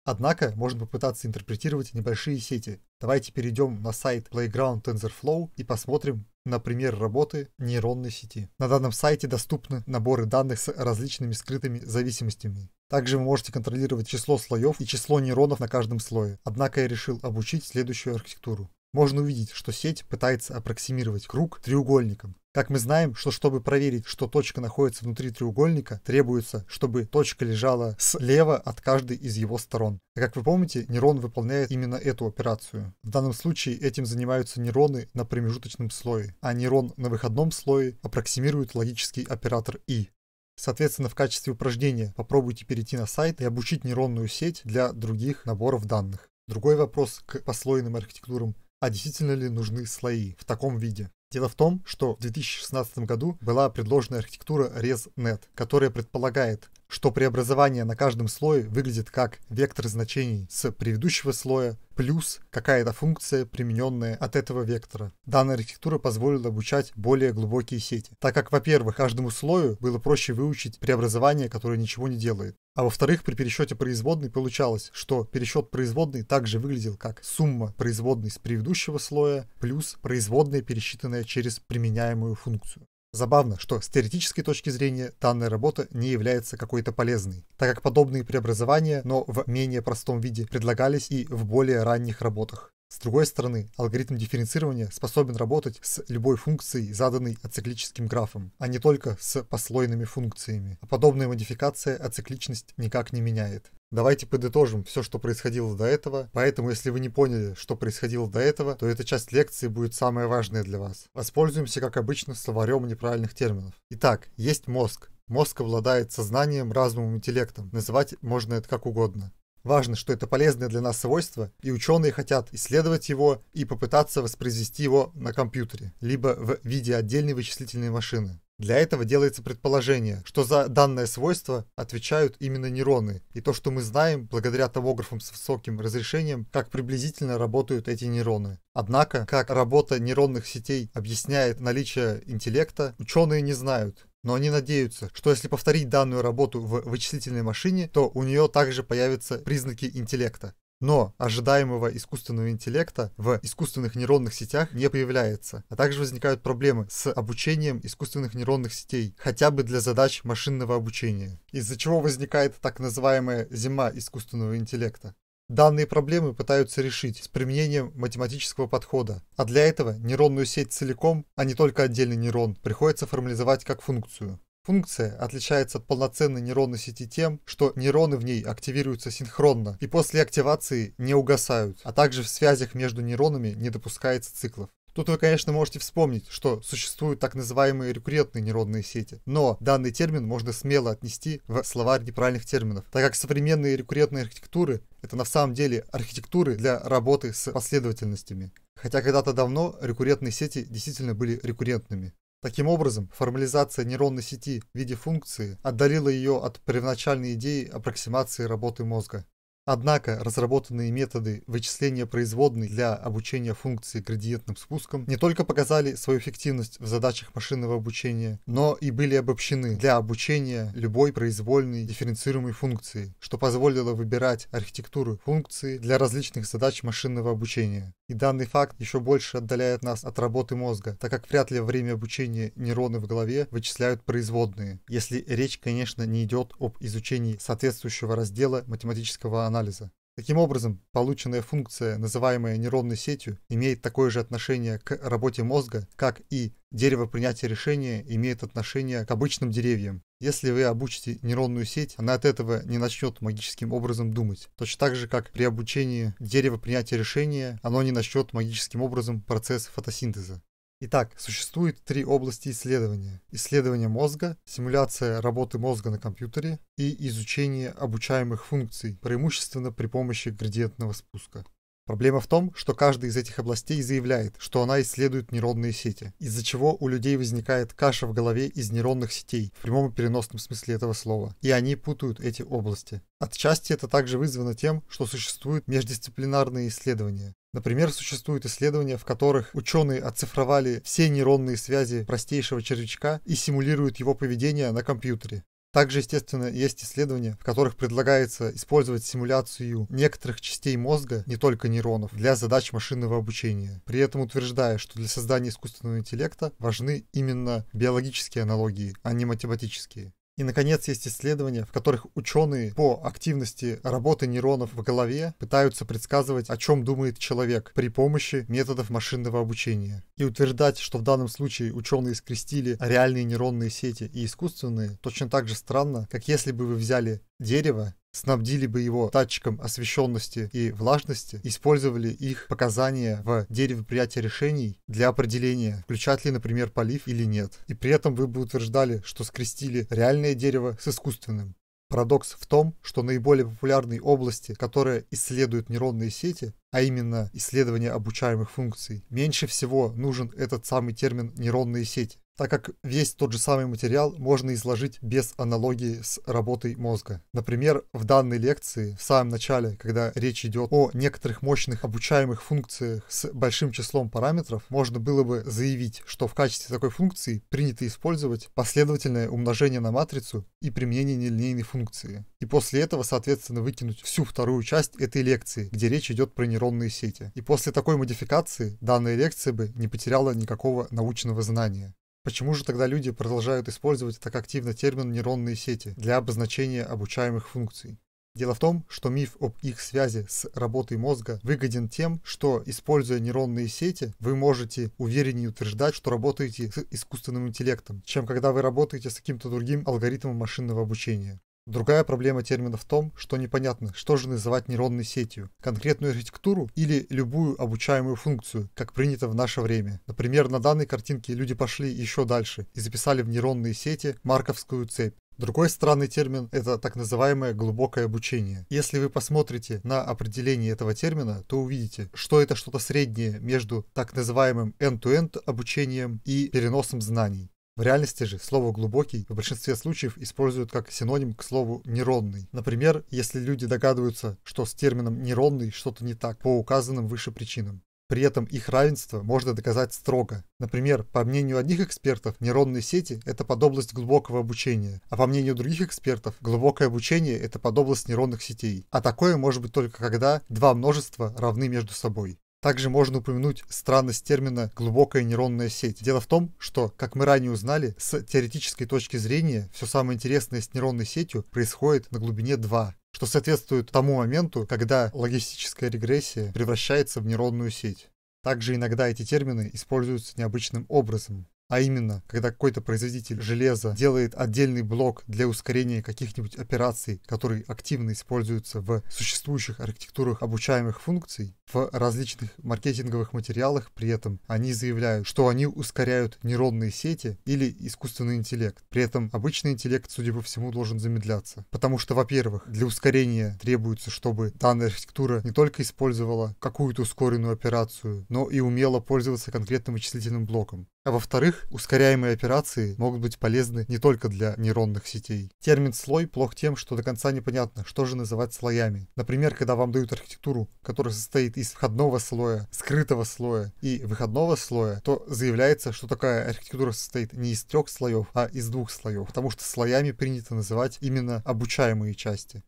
Однако можно попытаться интерпретировать небольшие сети. Давайте перейдем на сайт Playground TensorFlow и посмотрим на пример работы нейронной сети. На данном сайте доступны наборы данных с различными скрытыми зависимостями. Также вы можете контролировать число слоев и число нейронов на каждом слое. Однако я решил обучить следующую архитектуру. Можно увидеть, что сеть пытается аппроксимировать круг треугольником, как мы знаем, что чтобы проверить, что точка находится внутри треугольника, требуется, чтобы точка лежала слева от каждой из его сторон. А как вы помните, нейрон выполняет именно эту операцию. В данном случае этим занимаются нейроны на промежуточном слое, а нейрон на выходном слое аппроксимирует логический оператор И. Соответственно, в качестве упражнения попробуйте перейти на сайт и обучить нейронную сеть для других наборов данных. Другой вопрос к послойным архитектурам. А действительно ли нужны слои в таком виде? Дело в том, что в 2016 году была предложена архитектура ResNet, которая предполагает что преобразование на каждом слое выглядит как вектор значений с предыдущего слоя плюс какая-то функция, примененная от этого вектора. Данная архитектура позволила обучать более глубокие сети, так как, во-первых, каждому слою было проще выучить преобразование, которое ничего не делает, а во-вторых, при пересчете производной получалось, что пересчет производной также выглядел как сумма производной с предыдущего слоя плюс производная, пересчитанная через применяемую функцию. Забавно, что с теоретической точки зрения данная работа не является какой-то полезной, так как подобные преобразования, но в менее простом виде, предлагались и в более ранних работах. С другой стороны, алгоритм дифференцирования способен работать с любой функцией, заданной ациклическим графом, а не только с послойными функциями. А подобная модификация ацикличность никак не меняет. Давайте подытожим все, что происходило до этого, поэтому если вы не поняли, что происходило до этого, то эта часть лекции будет самая важная для вас. Воспользуемся, как обычно, словарем неправильных терминов. Итак, есть мозг. Мозг обладает сознанием, разумом, интеллектом. Называть можно это как угодно. Важно, что это полезное для нас свойство, и ученые хотят исследовать его и попытаться воспроизвести его на компьютере, либо в виде отдельной вычислительной машины. Для этого делается предположение, что за данное свойство отвечают именно нейроны, и то, что мы знаем, благодаря томографам с высоким разрешением, как приблизительно работают эти нейроны. Однако, как работа нейронных сетей объясняет наличие интеллекта, ученые не знают, но они надеются, что если повторить данную работу в вычислительной машине, то у нее также появятся признаки интеллекта но ожидаемого искусственного интеллекта в искусственных нейронных сетях не появляется. А также возникают проблемы с обучением искусственных нейронных сетей, хотя бы для задач машинного обучения, из-за чего возникает так называемая зима искусственного интеллекта. Данные проблемы пытаются решить с применением математического подхода, а для этого нейронную сеть целиком, а не только отдельный нейрон, приходится формализовать как функцию функция отличается от полноценной нейронной сети тем, что нейроны в ней активируются синхронно и после активации не угасают, а также в связях между нейронами не допускается циклов. Тут вы, конечно, можете вспомнить, что существуют так называемые рекуррентные нейронные сети, но данный термин можно смело отнести в словарь неправильных терминов, так как современные рекуррентные архитектуры – это на самом деле архитектуры для работы с последовательностями. Хотя когда-то давно рекуррентные сети действительно были рекуррентными. Таким образом, формализация нейронной сети в виде функции отдалила ее от первоначальной идеи аппроксимации работы мозга. Однако разработанные методы вычисления производной для обучения функции градиентным спуском не только показали свою эффективность в задачах машинного обучения, но и были обобщены для обучения любой произвольной дифференцируемой функции, что позволило выбирать архитектуру функции для различных задач машинного обучения. И данный факт еще больше отдаляет нас от работы мозга, так как вряд ли во время обучения нейроны в голове вычисляют производные, если речь, конечно, не идет об изучении соответствующего раздела математического анализа анализа. Таким образом, полученная функция, называемая нейронной сетью, имеет такое же отношение к работе мозга, как и дерево принятия решения имеет отношение к обычным деревьям. Если вы обучите нейронную сеть, она от этого не начнет магическим образом думать. Точно так же, как при обучении дерева принятия решения, оно не начнет магическим образом процесс фотосинтеза. Итак, существует три области исследования. Исследование мозга, симуляция работы мозга на компьютере и изучение обучаемых функций, преимущественно при помощи градиентного спуска. Проблема в том, что каждая из этих областей заявляет, что она исследует нейронные сети, из-за чего у людей возникает каша в голове из нейронных сетей, в прямом и переносном смысле этого слова, и они путают эти области. Отчасти это также вызвано тем, что существуют междисциплинарные исследования. Например, существуют исследования, в которых ученые оцифровали все нейронные связи простейшего червячка и симулируют его поведение на компьютере. Также, естественно, есть исследования, в которых предлагается использовать симуляцию некоторых частей мозга, не только нейронов, для задач машинного обучения, при этом утверждая, что для создания искусственного интеллекта важны именно биологические аналогии, а не математические. И, наконец, есть исследования, в которых ученые по активности работы нейронов в голове пытаются предсказывать, о чем думает человек при помощи методов машинного обучения. И утверждать, что в данном случае ученые скрестили реальные нейронные сети и искусственные, точно так же странно, как если бы вы взяли дерево снабдили бы его датчиком освещенности и влажности, использовали их показания в дереве решений для определения, включать ли, например, полив или нет. И при этом вы бы утверждали, что скрестили реальное дерево с искусственным. Парадокс в том, что наиболее популярные области, которые исследуют нейронные сети, а именно исследование обучаемых функций, меньше всего нужен этот самый термин нейронные сети так как весь тот же самый материал можно изложить без аналогии с работой мозга. Например, в данной лекции, в самом начале, когда речь идет о некоторых мощных обучаемых функциях с большим числом параметров, можно было бы заявить, что в качестве такой функции принято использовать последовательное умножение на матрицу и применение нелинейной функции. И после этого, соответственно, выкинуть всю вторую часть этой лекции, где речь идет про нейронные сети. И после такой модификации данная лекция бы не потеряла никакого научного знания. Почему же тогда люди продолжают использовать так активно термин нейронные сети для обозначения обучаемых функций? Дело в том, что миф об их связи с работой мозга выгоден тем, что, используя нейронные сети, вы можете увереннее утверждать, что работаете с искусственным интеллектом, чем когда вы работаете с каким-то другим алгоритмом машинного обучения. Другая проблема термина в том, что непонятно, что же называть нейронной сетью, конкретную архитектуру или любую обучаемую функцию, как принято в наше время. Например, на данной картинке люди пошли еще дальше и записали в нейронные сети марковскую цепь. Другой странный термин – это так называемое глубокое обучение. Если вы посмотрите на определение этого термина, то увидите, что это что-то среднее между так называемым end-to-end -end обучением и переносом знаний. В реальности же слово «глубокий» в большинстве случаев используют как синоним к слову «нейронный». Например, если люди догадываются, что с термином «нейронный» что-то не так по указанным выше причинам. При этом их равенство можно доказать строго. Например, по мнению одних экспертов, нейронные сети – это подобность глубокого обучения, а по мнению других экспертов, глубокое обучение – это подобность нейронных сетей. А такое может быть только когда два множества равны между собой. Также можно упомянуть странность термина «глубокая нейронная сеть». Дело в том, что, как мы ранее узнали, с теоретической точки зрения все самое интересное с нейронной сетью происходит на глубине 2, что соответствует тому моменту, когда логистическая регрессия превращается в нейронную сеть. Также иногда эти термины используются необычным образом. А именно, когда какой-то производитель железа делает отдельный блок для ускорения каких-нибудь операций, которые активно используются в существующих архитектурах обучаемых функций, в различных маркетинговых материалах при этом они заявляют, что они ускоряют нейронные сети или искусственный интеллект. При этом обычный интеллект, судя по всему, должен замедляться. Потому что, во-первых, для ускорения требуется, чтобы данная архитектура не только использовала какую-то ускоренную операцию, но и умела пользоваться конкретным вычислительным блоком. А во-вторых, ускоряемые операции могут быть полезны не только для нейронных сетей. Термин «слой» плох тем, что до конца непонятно, что же называть слоями. Например, когда вам дают архитектуру, которая состоит из входного слоя, скрытого слоя и выходного слоя, то заявляется, что такая архитектура состоит не из трех слоев, а из двух слоев, потому что слоями принято называть именно обучаемые части.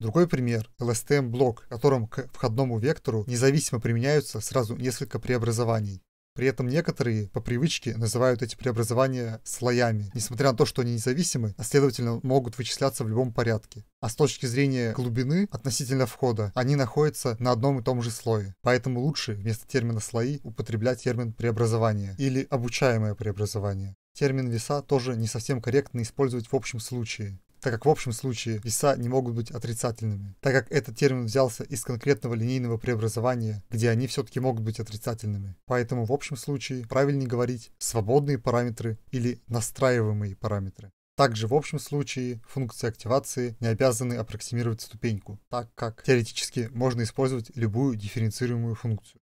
Другой пример – LSTM-блок, которым к входному вектору независимо применяются сразу несколько преобразований. При этом некоторые по привычке называют эти преобразования слоями, несмотря на то, что они независимы, а следовательно могут вычисляться в любом порядке. А с точки зрения глубины относительно входа, они находятся на одном и том же слое. Поэтому лучше вместо термина «слои» употреблять термин «преобразование» или «обучаемое преобразование». Термин веса тоже не совсем корректно использовать в общем случае так как в общем случае веса не могут быть отрицательными, так как этот термин взялся из конкретного линейного преобразования, где они все-таки могут быть отрицательными. Поэтому в общем случае правильнее говорить свободные параметры или настраиваемые параметры. Также в общем случае функции активации не обязаны аппроксимировать ступеньку, так как теоретически можно использовать любую дифференцируемую функцию.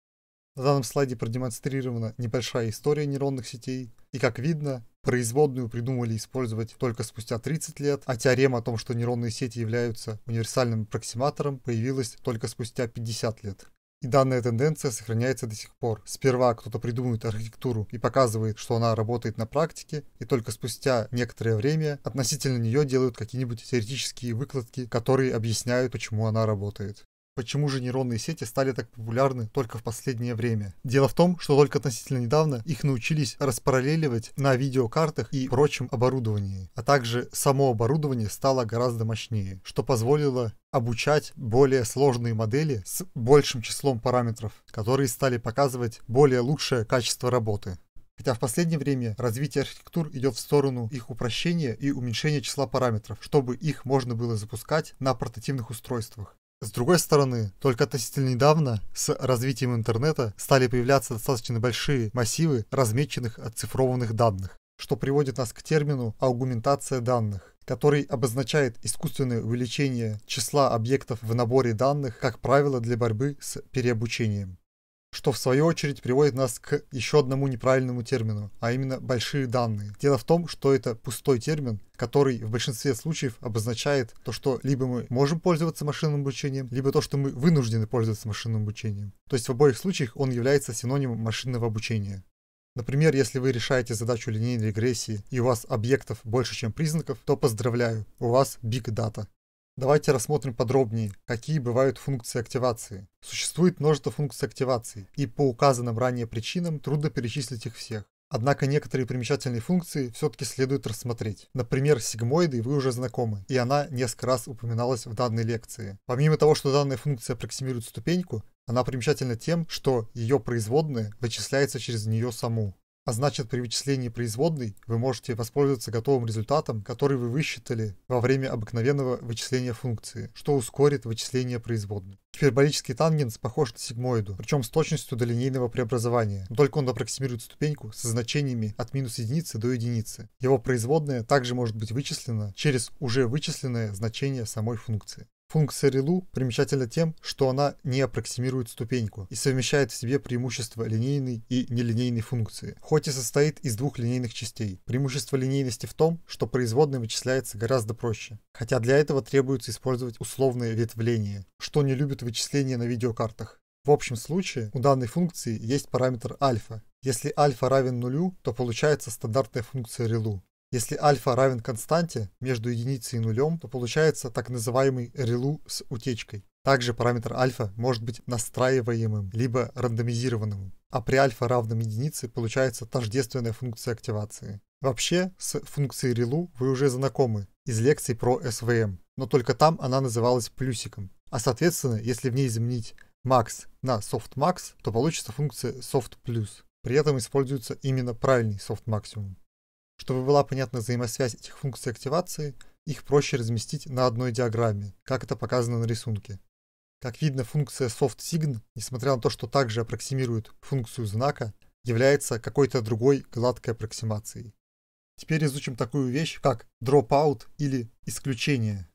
На данном слайде продемонстрирована небольшая история нейронных сетей, и как видно, производную придумали использовать только спустя 30 лет, а теорема о том, что нейронные сети являются универсальным проксиматором, появилась только спустя 50 лет. И данная тенденция сохраняется до сих пор. Сперва кто-то придумывает архитектуру и показывает, что она работает на практике, и только спустя некоторое время относительно нее делают какие-нибудь теоретические выкладки, которые объясняют, почему она работает. Почему же нейронные сети стали так популярны только в последнее время? Дело в том, что только относительно недавно их научились распараллеливать на видеокартах и прочем оборудовании, а также само оборудование стало гораздо мощнее, что позволило обучать более сложные модели с большим числом параметров, которые стали показывать более лучшее качество работы. Хотя в последнее время развитие архитектур идет в сторону их упрощения и уменьшения числа параметров, чтобы их можно было запускать на портативных устройствах. С другой стороны, только относительно недавно с развитием интернета стали появляться достаточно большие массивы размеченных оцифрованных данных, что приводит нас к термину «аугументация данных», который обозначает искусственное увеличение числа объектов в наборе данных, как правило, для борьбы с переобучением что в свою очередь приводит нас к еще одному неправильному термину, а именно большие данные. Дело в том, что это пустой термин, который в большинстве случаев обозначает то, что либо мы можем пользоваться машинным обучением, либо то, что мы вынуждены пользоваться машинным обучением. То есть в обоих случаях он является синонимом машинного обучения. Например, если вы решаете задачу линейной регрессии и у вас объектов больше, чем признаков, то поздравляю, у вас Big Data. Давайте рассмотрим подробнее, какие бывают функции активации. Существует множество функций активации, и по указанным ранее причинам трудно перечислить их всех. Однако некоторые примечательные функции все-таки следует рассмотреть. Например, сигмоиды вы уже знакомы, и она несколько раз упоминалась в данной лекции. Помимо того, что данная функция аппроксимирует ступеньку, она примечательна тем, что ее производная вычисляется через нее саму. А значит, при вычислении производной вы можете воспользоваться готовым результатом, который вы высчитали во время обыкновенного вычисления функции, что ускорит вычисление производной. Гиперболический тангенс похож на сигмоиду, причем с точностью до линейного преобразования, но только он аппроксимирует ступеньку со значениями от минус единицы до единицы. Его производная также может быть вычислена через уже вычисленное значение самой функции. Функция Релу примечательна тем, что она не аппроксимирует ступеньку и совмещает в себе преимущества линейной и нелинейной функции, хоть и состоит из двух линейных частей. Преимущество линейности в том, что производная вычисляется гораздо проще, хотя для этого требуется использовать условное ветвление, что не любят вычисления на видеокартах. В общем случае у данной функции есть параметр альфа. Если альфа равен нулю, то получается стандартная функция Релу. Если альфа равен константе между единицей и нулем, то получается так называемый релу с утечкой. Также параметр альфа может быть настраиваемым, либо рандомизированным, а при альфа равном единице получается тождественная функция активации. Вообще, с функцией релу вы уже знакомы из лекций про SVM, но только там она называлась плюсиком. А соответственно, если в ней заменить max на softmax, то получится функция softplus. При этом используется именно правильный soft softmaximum. Чтобы была понятна взаимосвязь этих функций активации, их проще разместить на одной диаграмме, как это показано на рисунке. Как видно, функция softSign, несмотря на то, что также аппроксимирует функцию знака, является какой-то другой гладкой аппроксимацией. Теперь изучим такую вещь, как dropout или исключение.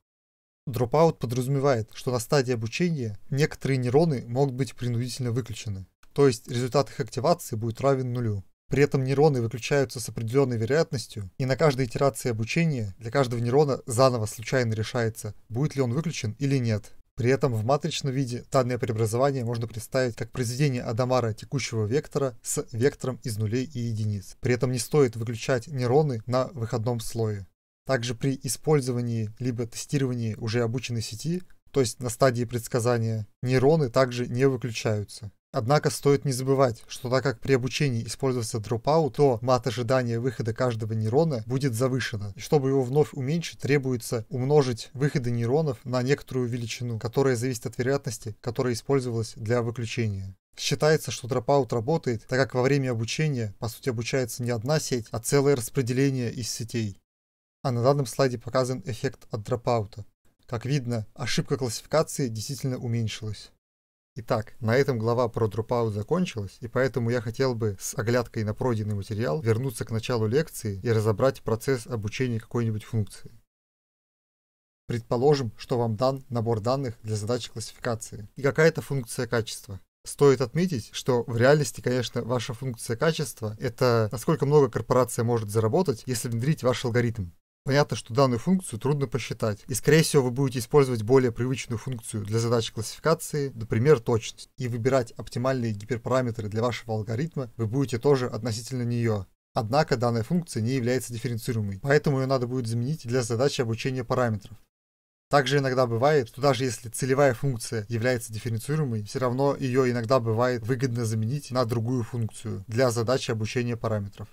Dropout подразумевает, что на стадии обучения некоторые нейроны могут быть принудительно выключены, то есть результат их активации будет равен нулю. При этом нейроны выключаются с определенной вероятностью, и на каждой итерации обучения для каждого нейрона заново случайно решается, будет ли он выключен или нет. При этом в матричном виде данное преобразование можно представить как произведение Адамара текущего вектора с вектором из нулей и единиц. При этом не стоит выключать нейроны на выходном слое. Также при использовании либо тестировании уже обученной сети, то есть на стадии предсказания, нейроны также не выключаются. Однако стоит не забывать, что так как при обучении используется дропаут, то мат ожидания выхода каждого нейрона будет завышено. И чтобы его вновь уменьшить, требуется умножить выходы нейронов на некоторую величину, которая зависит от вероятности, которая использовалась для выключения. Считается, что дропаут работает, так как во время обучения, по сути, обучается не одна сеть, а целое распределение из сетей. А на данном слайде показан эффект от дропаута. Как видно, ошибка классификации действительно уменьшилась. Итак, на этом глава про Dropout закончилась, и поэтому я хотел бы с оглядкой на пройденный материал вернуться к началу лекции и разобрать процесс обучения какой-нибудь функции. Предположим, что вам дан набор данных для задачи классификации и какая-то функция качества. Стоит отметить, что в реальности, конечно, ваша функция качества — это насколько много корпорация может заработать, если внедрить ваш алгоритм. Понятно, что данную функцию трудно посчитать, и скорее всего вы будете использовать более привычную функцию для задачи классификации, например, точность, и выбирать оптимальные гиперпараметры для вашего алгоритма вы будете тоже относительно нее. Однако данная функция не является дифференцируемой, поэтому ее надо будет заменить для задачи обучения параметров. Также иногда бывает, что даже если целевая функция является дифференцируемой, все равно ее иногда бывает выгодно заменить на другую функцию для задачи обучения параметров.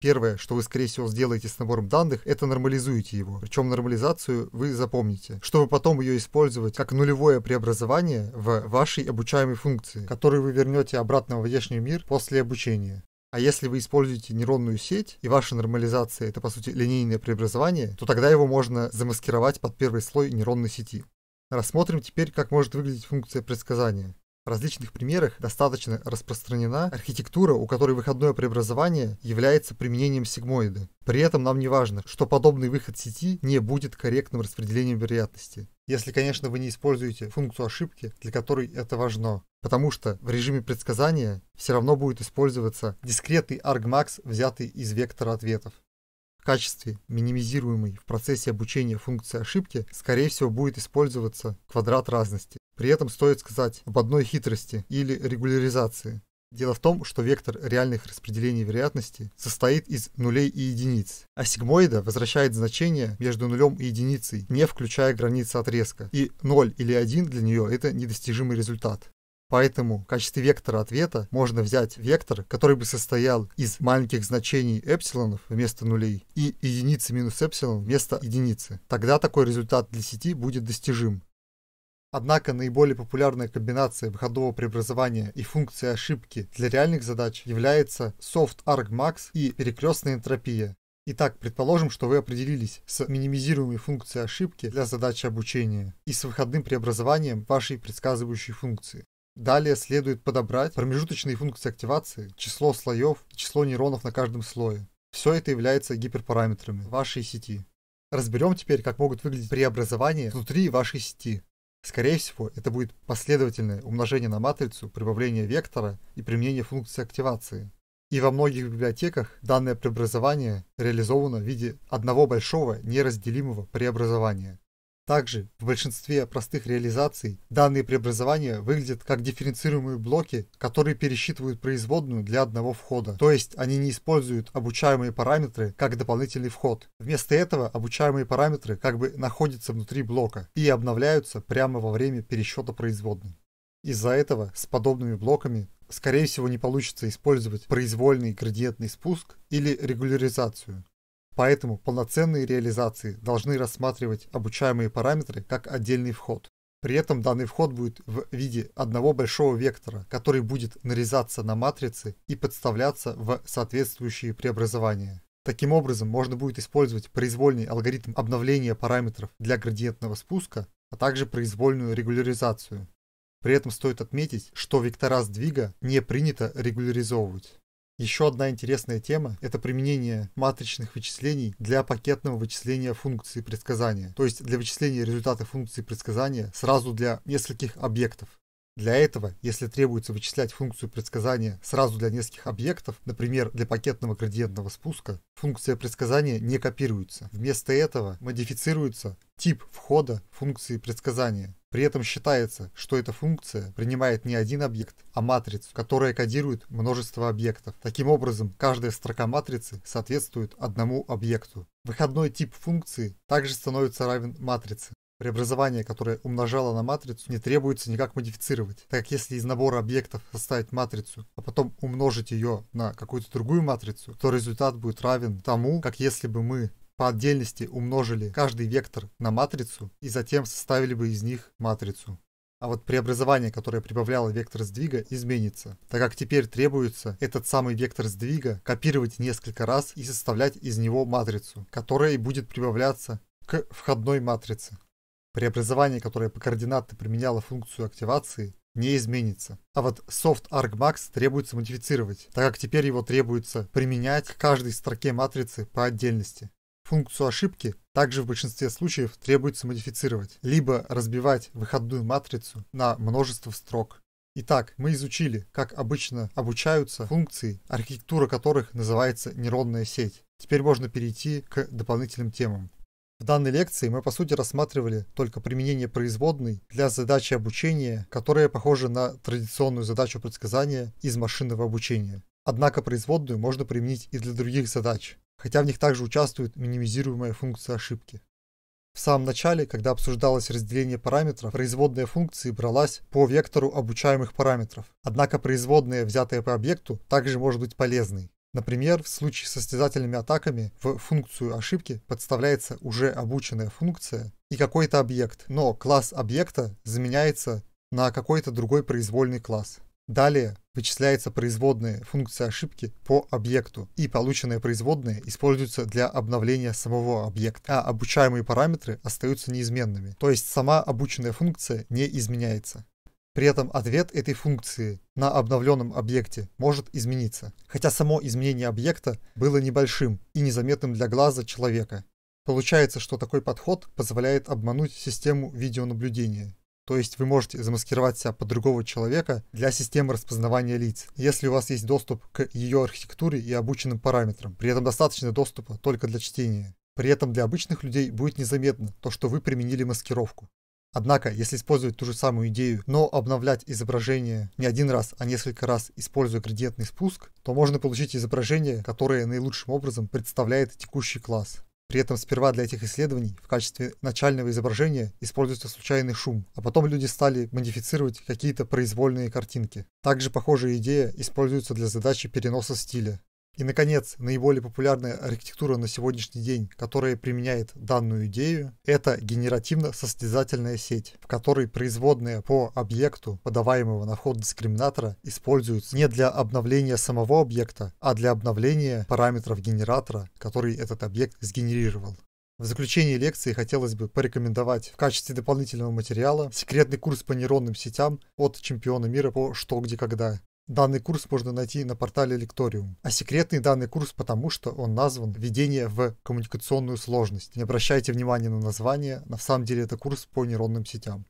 Первое, что вы, скорее всего, сделаете с набором данных, это нормализуете его. Причем нормализацию вы запомните, чтобы потом ее использовать как нулевое преобразование в вашей обучаемой функции, которую вы вернете обратно в внешний мир после обучения. А если вы используете нейронную сеть, и ваша нормализация — это, по сути, линейное преобразование, то тогда его можно замаскировать под первый слой нейронной сети. Рассмотрим теперь, как может выглядеть функция предсказания различных примерах достаточно распространена архитектура, у которой выходное преобразование является применением сигмоида. При этом нам не важно, что подобный выход сети не будет корректным распределением вероятности. Если, конечно, вы не используете функцию ошибки, для которой это важно. Потому что в режиме предсказания все равно будет использоваться дискретный argmax взятый из вектора ответов качестве минимизируемой в процессе обучения функции ошибки, скорее всего, будет использоваться квадрат разности. При этом стоит сказать об одной хитрости или регуляризации. Дело в том, что вектор реальных распределений вероятности состоит из нулей и единиц, а сигмоида возвращает значение между нулем и единицей, не включая границы отрезка, и 0 или 1 для нее это недостижимый результат. Поэтому в качестве вектора ответа можно взять вектор, который бы состоял из маленьких значений эпсилонов вместо нулей и единицы минус эпсилон вместо единицы. Тогда такой результат для сети будет достижим. Однако наиболее популярная комбинация выходного преобразования и функции ошибки для реальных задач является Soft ArgMax и перекрестная энтропия. Итак, предположим, что вы определились с минимизируемой функцией ошибки для задачи обучения и с выходным преобразованием вашей предсказывающей функции. Далее следует подобрать промежуточные функции активации, число слоев и число нейронов на каждом слое. Все это является гиперпараметрами вашей сети. Разберем теперь, как могут выглядеть преобразования внутри вашей сети. Скорее всего, это будет последовательное умножение на матрицу, прибавление вектора и применение функции активации. И во многих библиотеках данное преобразование реализовано в виде одного большого неразделимого преобразования. Также в большинстве простых реализаций данные преобразования выглядят как дифференцируемые блоки, которые пересчитывают производную для одного входа. То есть они не используют обучаемые параметры как дополнительный вход. Вместо этого обучаемые параметры как бы находятся внутри блока и обновляются прямо во время пересчета производной. Из-за этого с подобными блоками скорее всего не получится использовать произвольный градиентный спуск или регуляризацию, Поэтому полноценные реализации должны рассматривать обучаемые параметры как отдельный вход. При этом данный вход будет в виде одного большого вектора, который будет нарезаться на матрицы и подставляться в соответствующие преобразования. Таким образом, можно будет использовать произвольный алгоритм обновления параметров для градиентного спуска, а также произвольную регуляризацию. При этом стоит отметить, что вектора сдвига не принято регуляризовывать. Еще одна интересная тема – это применение матричных вычислений для пакетного вычисления функции предсказания, то есть для вычисления результата функции предсказания сразу для нескольких объектов. Для этого, если требуется вычислять функцию предсказания сразу для нескольких объектов, например, для пакетного градиентного спуска, функция предсказания не копируется. Вместо этого модифицируется тип входа функции предсказания. При этом считается, что эта функция принимает не один объект, а матрицу, которая кодирует множество объектов. Таким образом, каждая строка матрицы соответствует одному объекту. Выходной тип функции также становится равен матрице. Преобразование, которое умножало на матрицу, не требуется никак модифицировать, так как если из набора объектов составить матрицу, а потом умножить ее на какую-то другую матрицу, то результат будет равен тому, как если бы мы по отдельности умножили каждый вектор на матрицу и затем составили бы из них матрицу. А вот преобразование, которое прибавляло вектор сдвига, изменится, так как теперь требуется этот самый вектор сдвига копировать несколько раз и составлять из него матрицу, которая и будет прибавляться к входной матрице. Преобразование, которое по координаты применяло функцию активации, не изменится. А вот Soft ArgMax требуется модифицировать, так как теперь его требуется применять к каждой строке матрицы по отдельности. Функцию ошибки также в большинстве случаев требуется модифицировать, либо разбивать выходную матрицу на множество строк. Итак, мы изучили, как обычно обучаются функции, архитектура которых называется нейронная сеть. Теперь можно перейти к дополнительным темам. В данной лекции мы по сути рассматривали только применение производной для задачи обучения, которая похожа на традиционную задачу предсказания из машинного обучения. Однако производную можно применить и для других задач хотя в них также участвует минимизируемая функция ошибки. В самом начале, когда обсуждалось разделение параметров, производная функции бралась по вектору обучаемых параметров. Однако производная, взятая по объекту, также может быть полезной. Например, в случае с состязательными атаками в функцию ошибки подставляется уже обученная функция и какой-то объект, но класс объекта заменяется на какой-то другой произвольный класс. Далее вычисляется производная функция ошибки по объекту, и полученные производные используются для обновления самого объекта, а обучаемые параметры остаются неизменными, то есть сама обученная функция не изменяется. При этом ответ этой функции на обновленном объекте может измениться, хотя само изменение объекта было небольшим и незаметным для глаза человека. Получается, что такой подход позволяет обмануть систему видеонаблюдения. То есть вы можете замаскировать себя под другого человека для системы распознавания лиц, если у вас есть доступ к ее архитектуре и обученным параметрам. При этом достаточно доступа только для чтения. При этом для обычных людей будет незаметно то, что вы применили маскировку. Однако, если использовать ту же самую идею, но обновлять изображение не один раз, а несколько раз, используя градиентный спуск, то можно получить изображение, которое наилучшим образом представляет текущий класс. При этом сперва для этих исследований в качестве начального изображения используется случайный шум, а потом люди стали модифицировать какие-то произвольные картинки. Также похожая идея используется для задачи переноса стиля. И, наконец, наиболее популярная архитектура на сегодняшний день, которая применяет данную идею, это генеративно-состязательная сеть, в которой производные по объекту, подаваемого на вход дискриминатора, используются не для обновления самого объекта, а для обновления параметров генератора, который этот объект сгенерировал. В заключении лекции хотелось бы порекомендовать в качестве дополнительного материала секретный курс по нейронным сетям от чемпиона мира по «Что, где, когда», Данный курс можно найти на портале Лекториум. А секретный данный курс потому, что он назван «Введение в коммуникационную сложность». Не обращайте внимания на название, на самом деле это курс по нейронным сетям.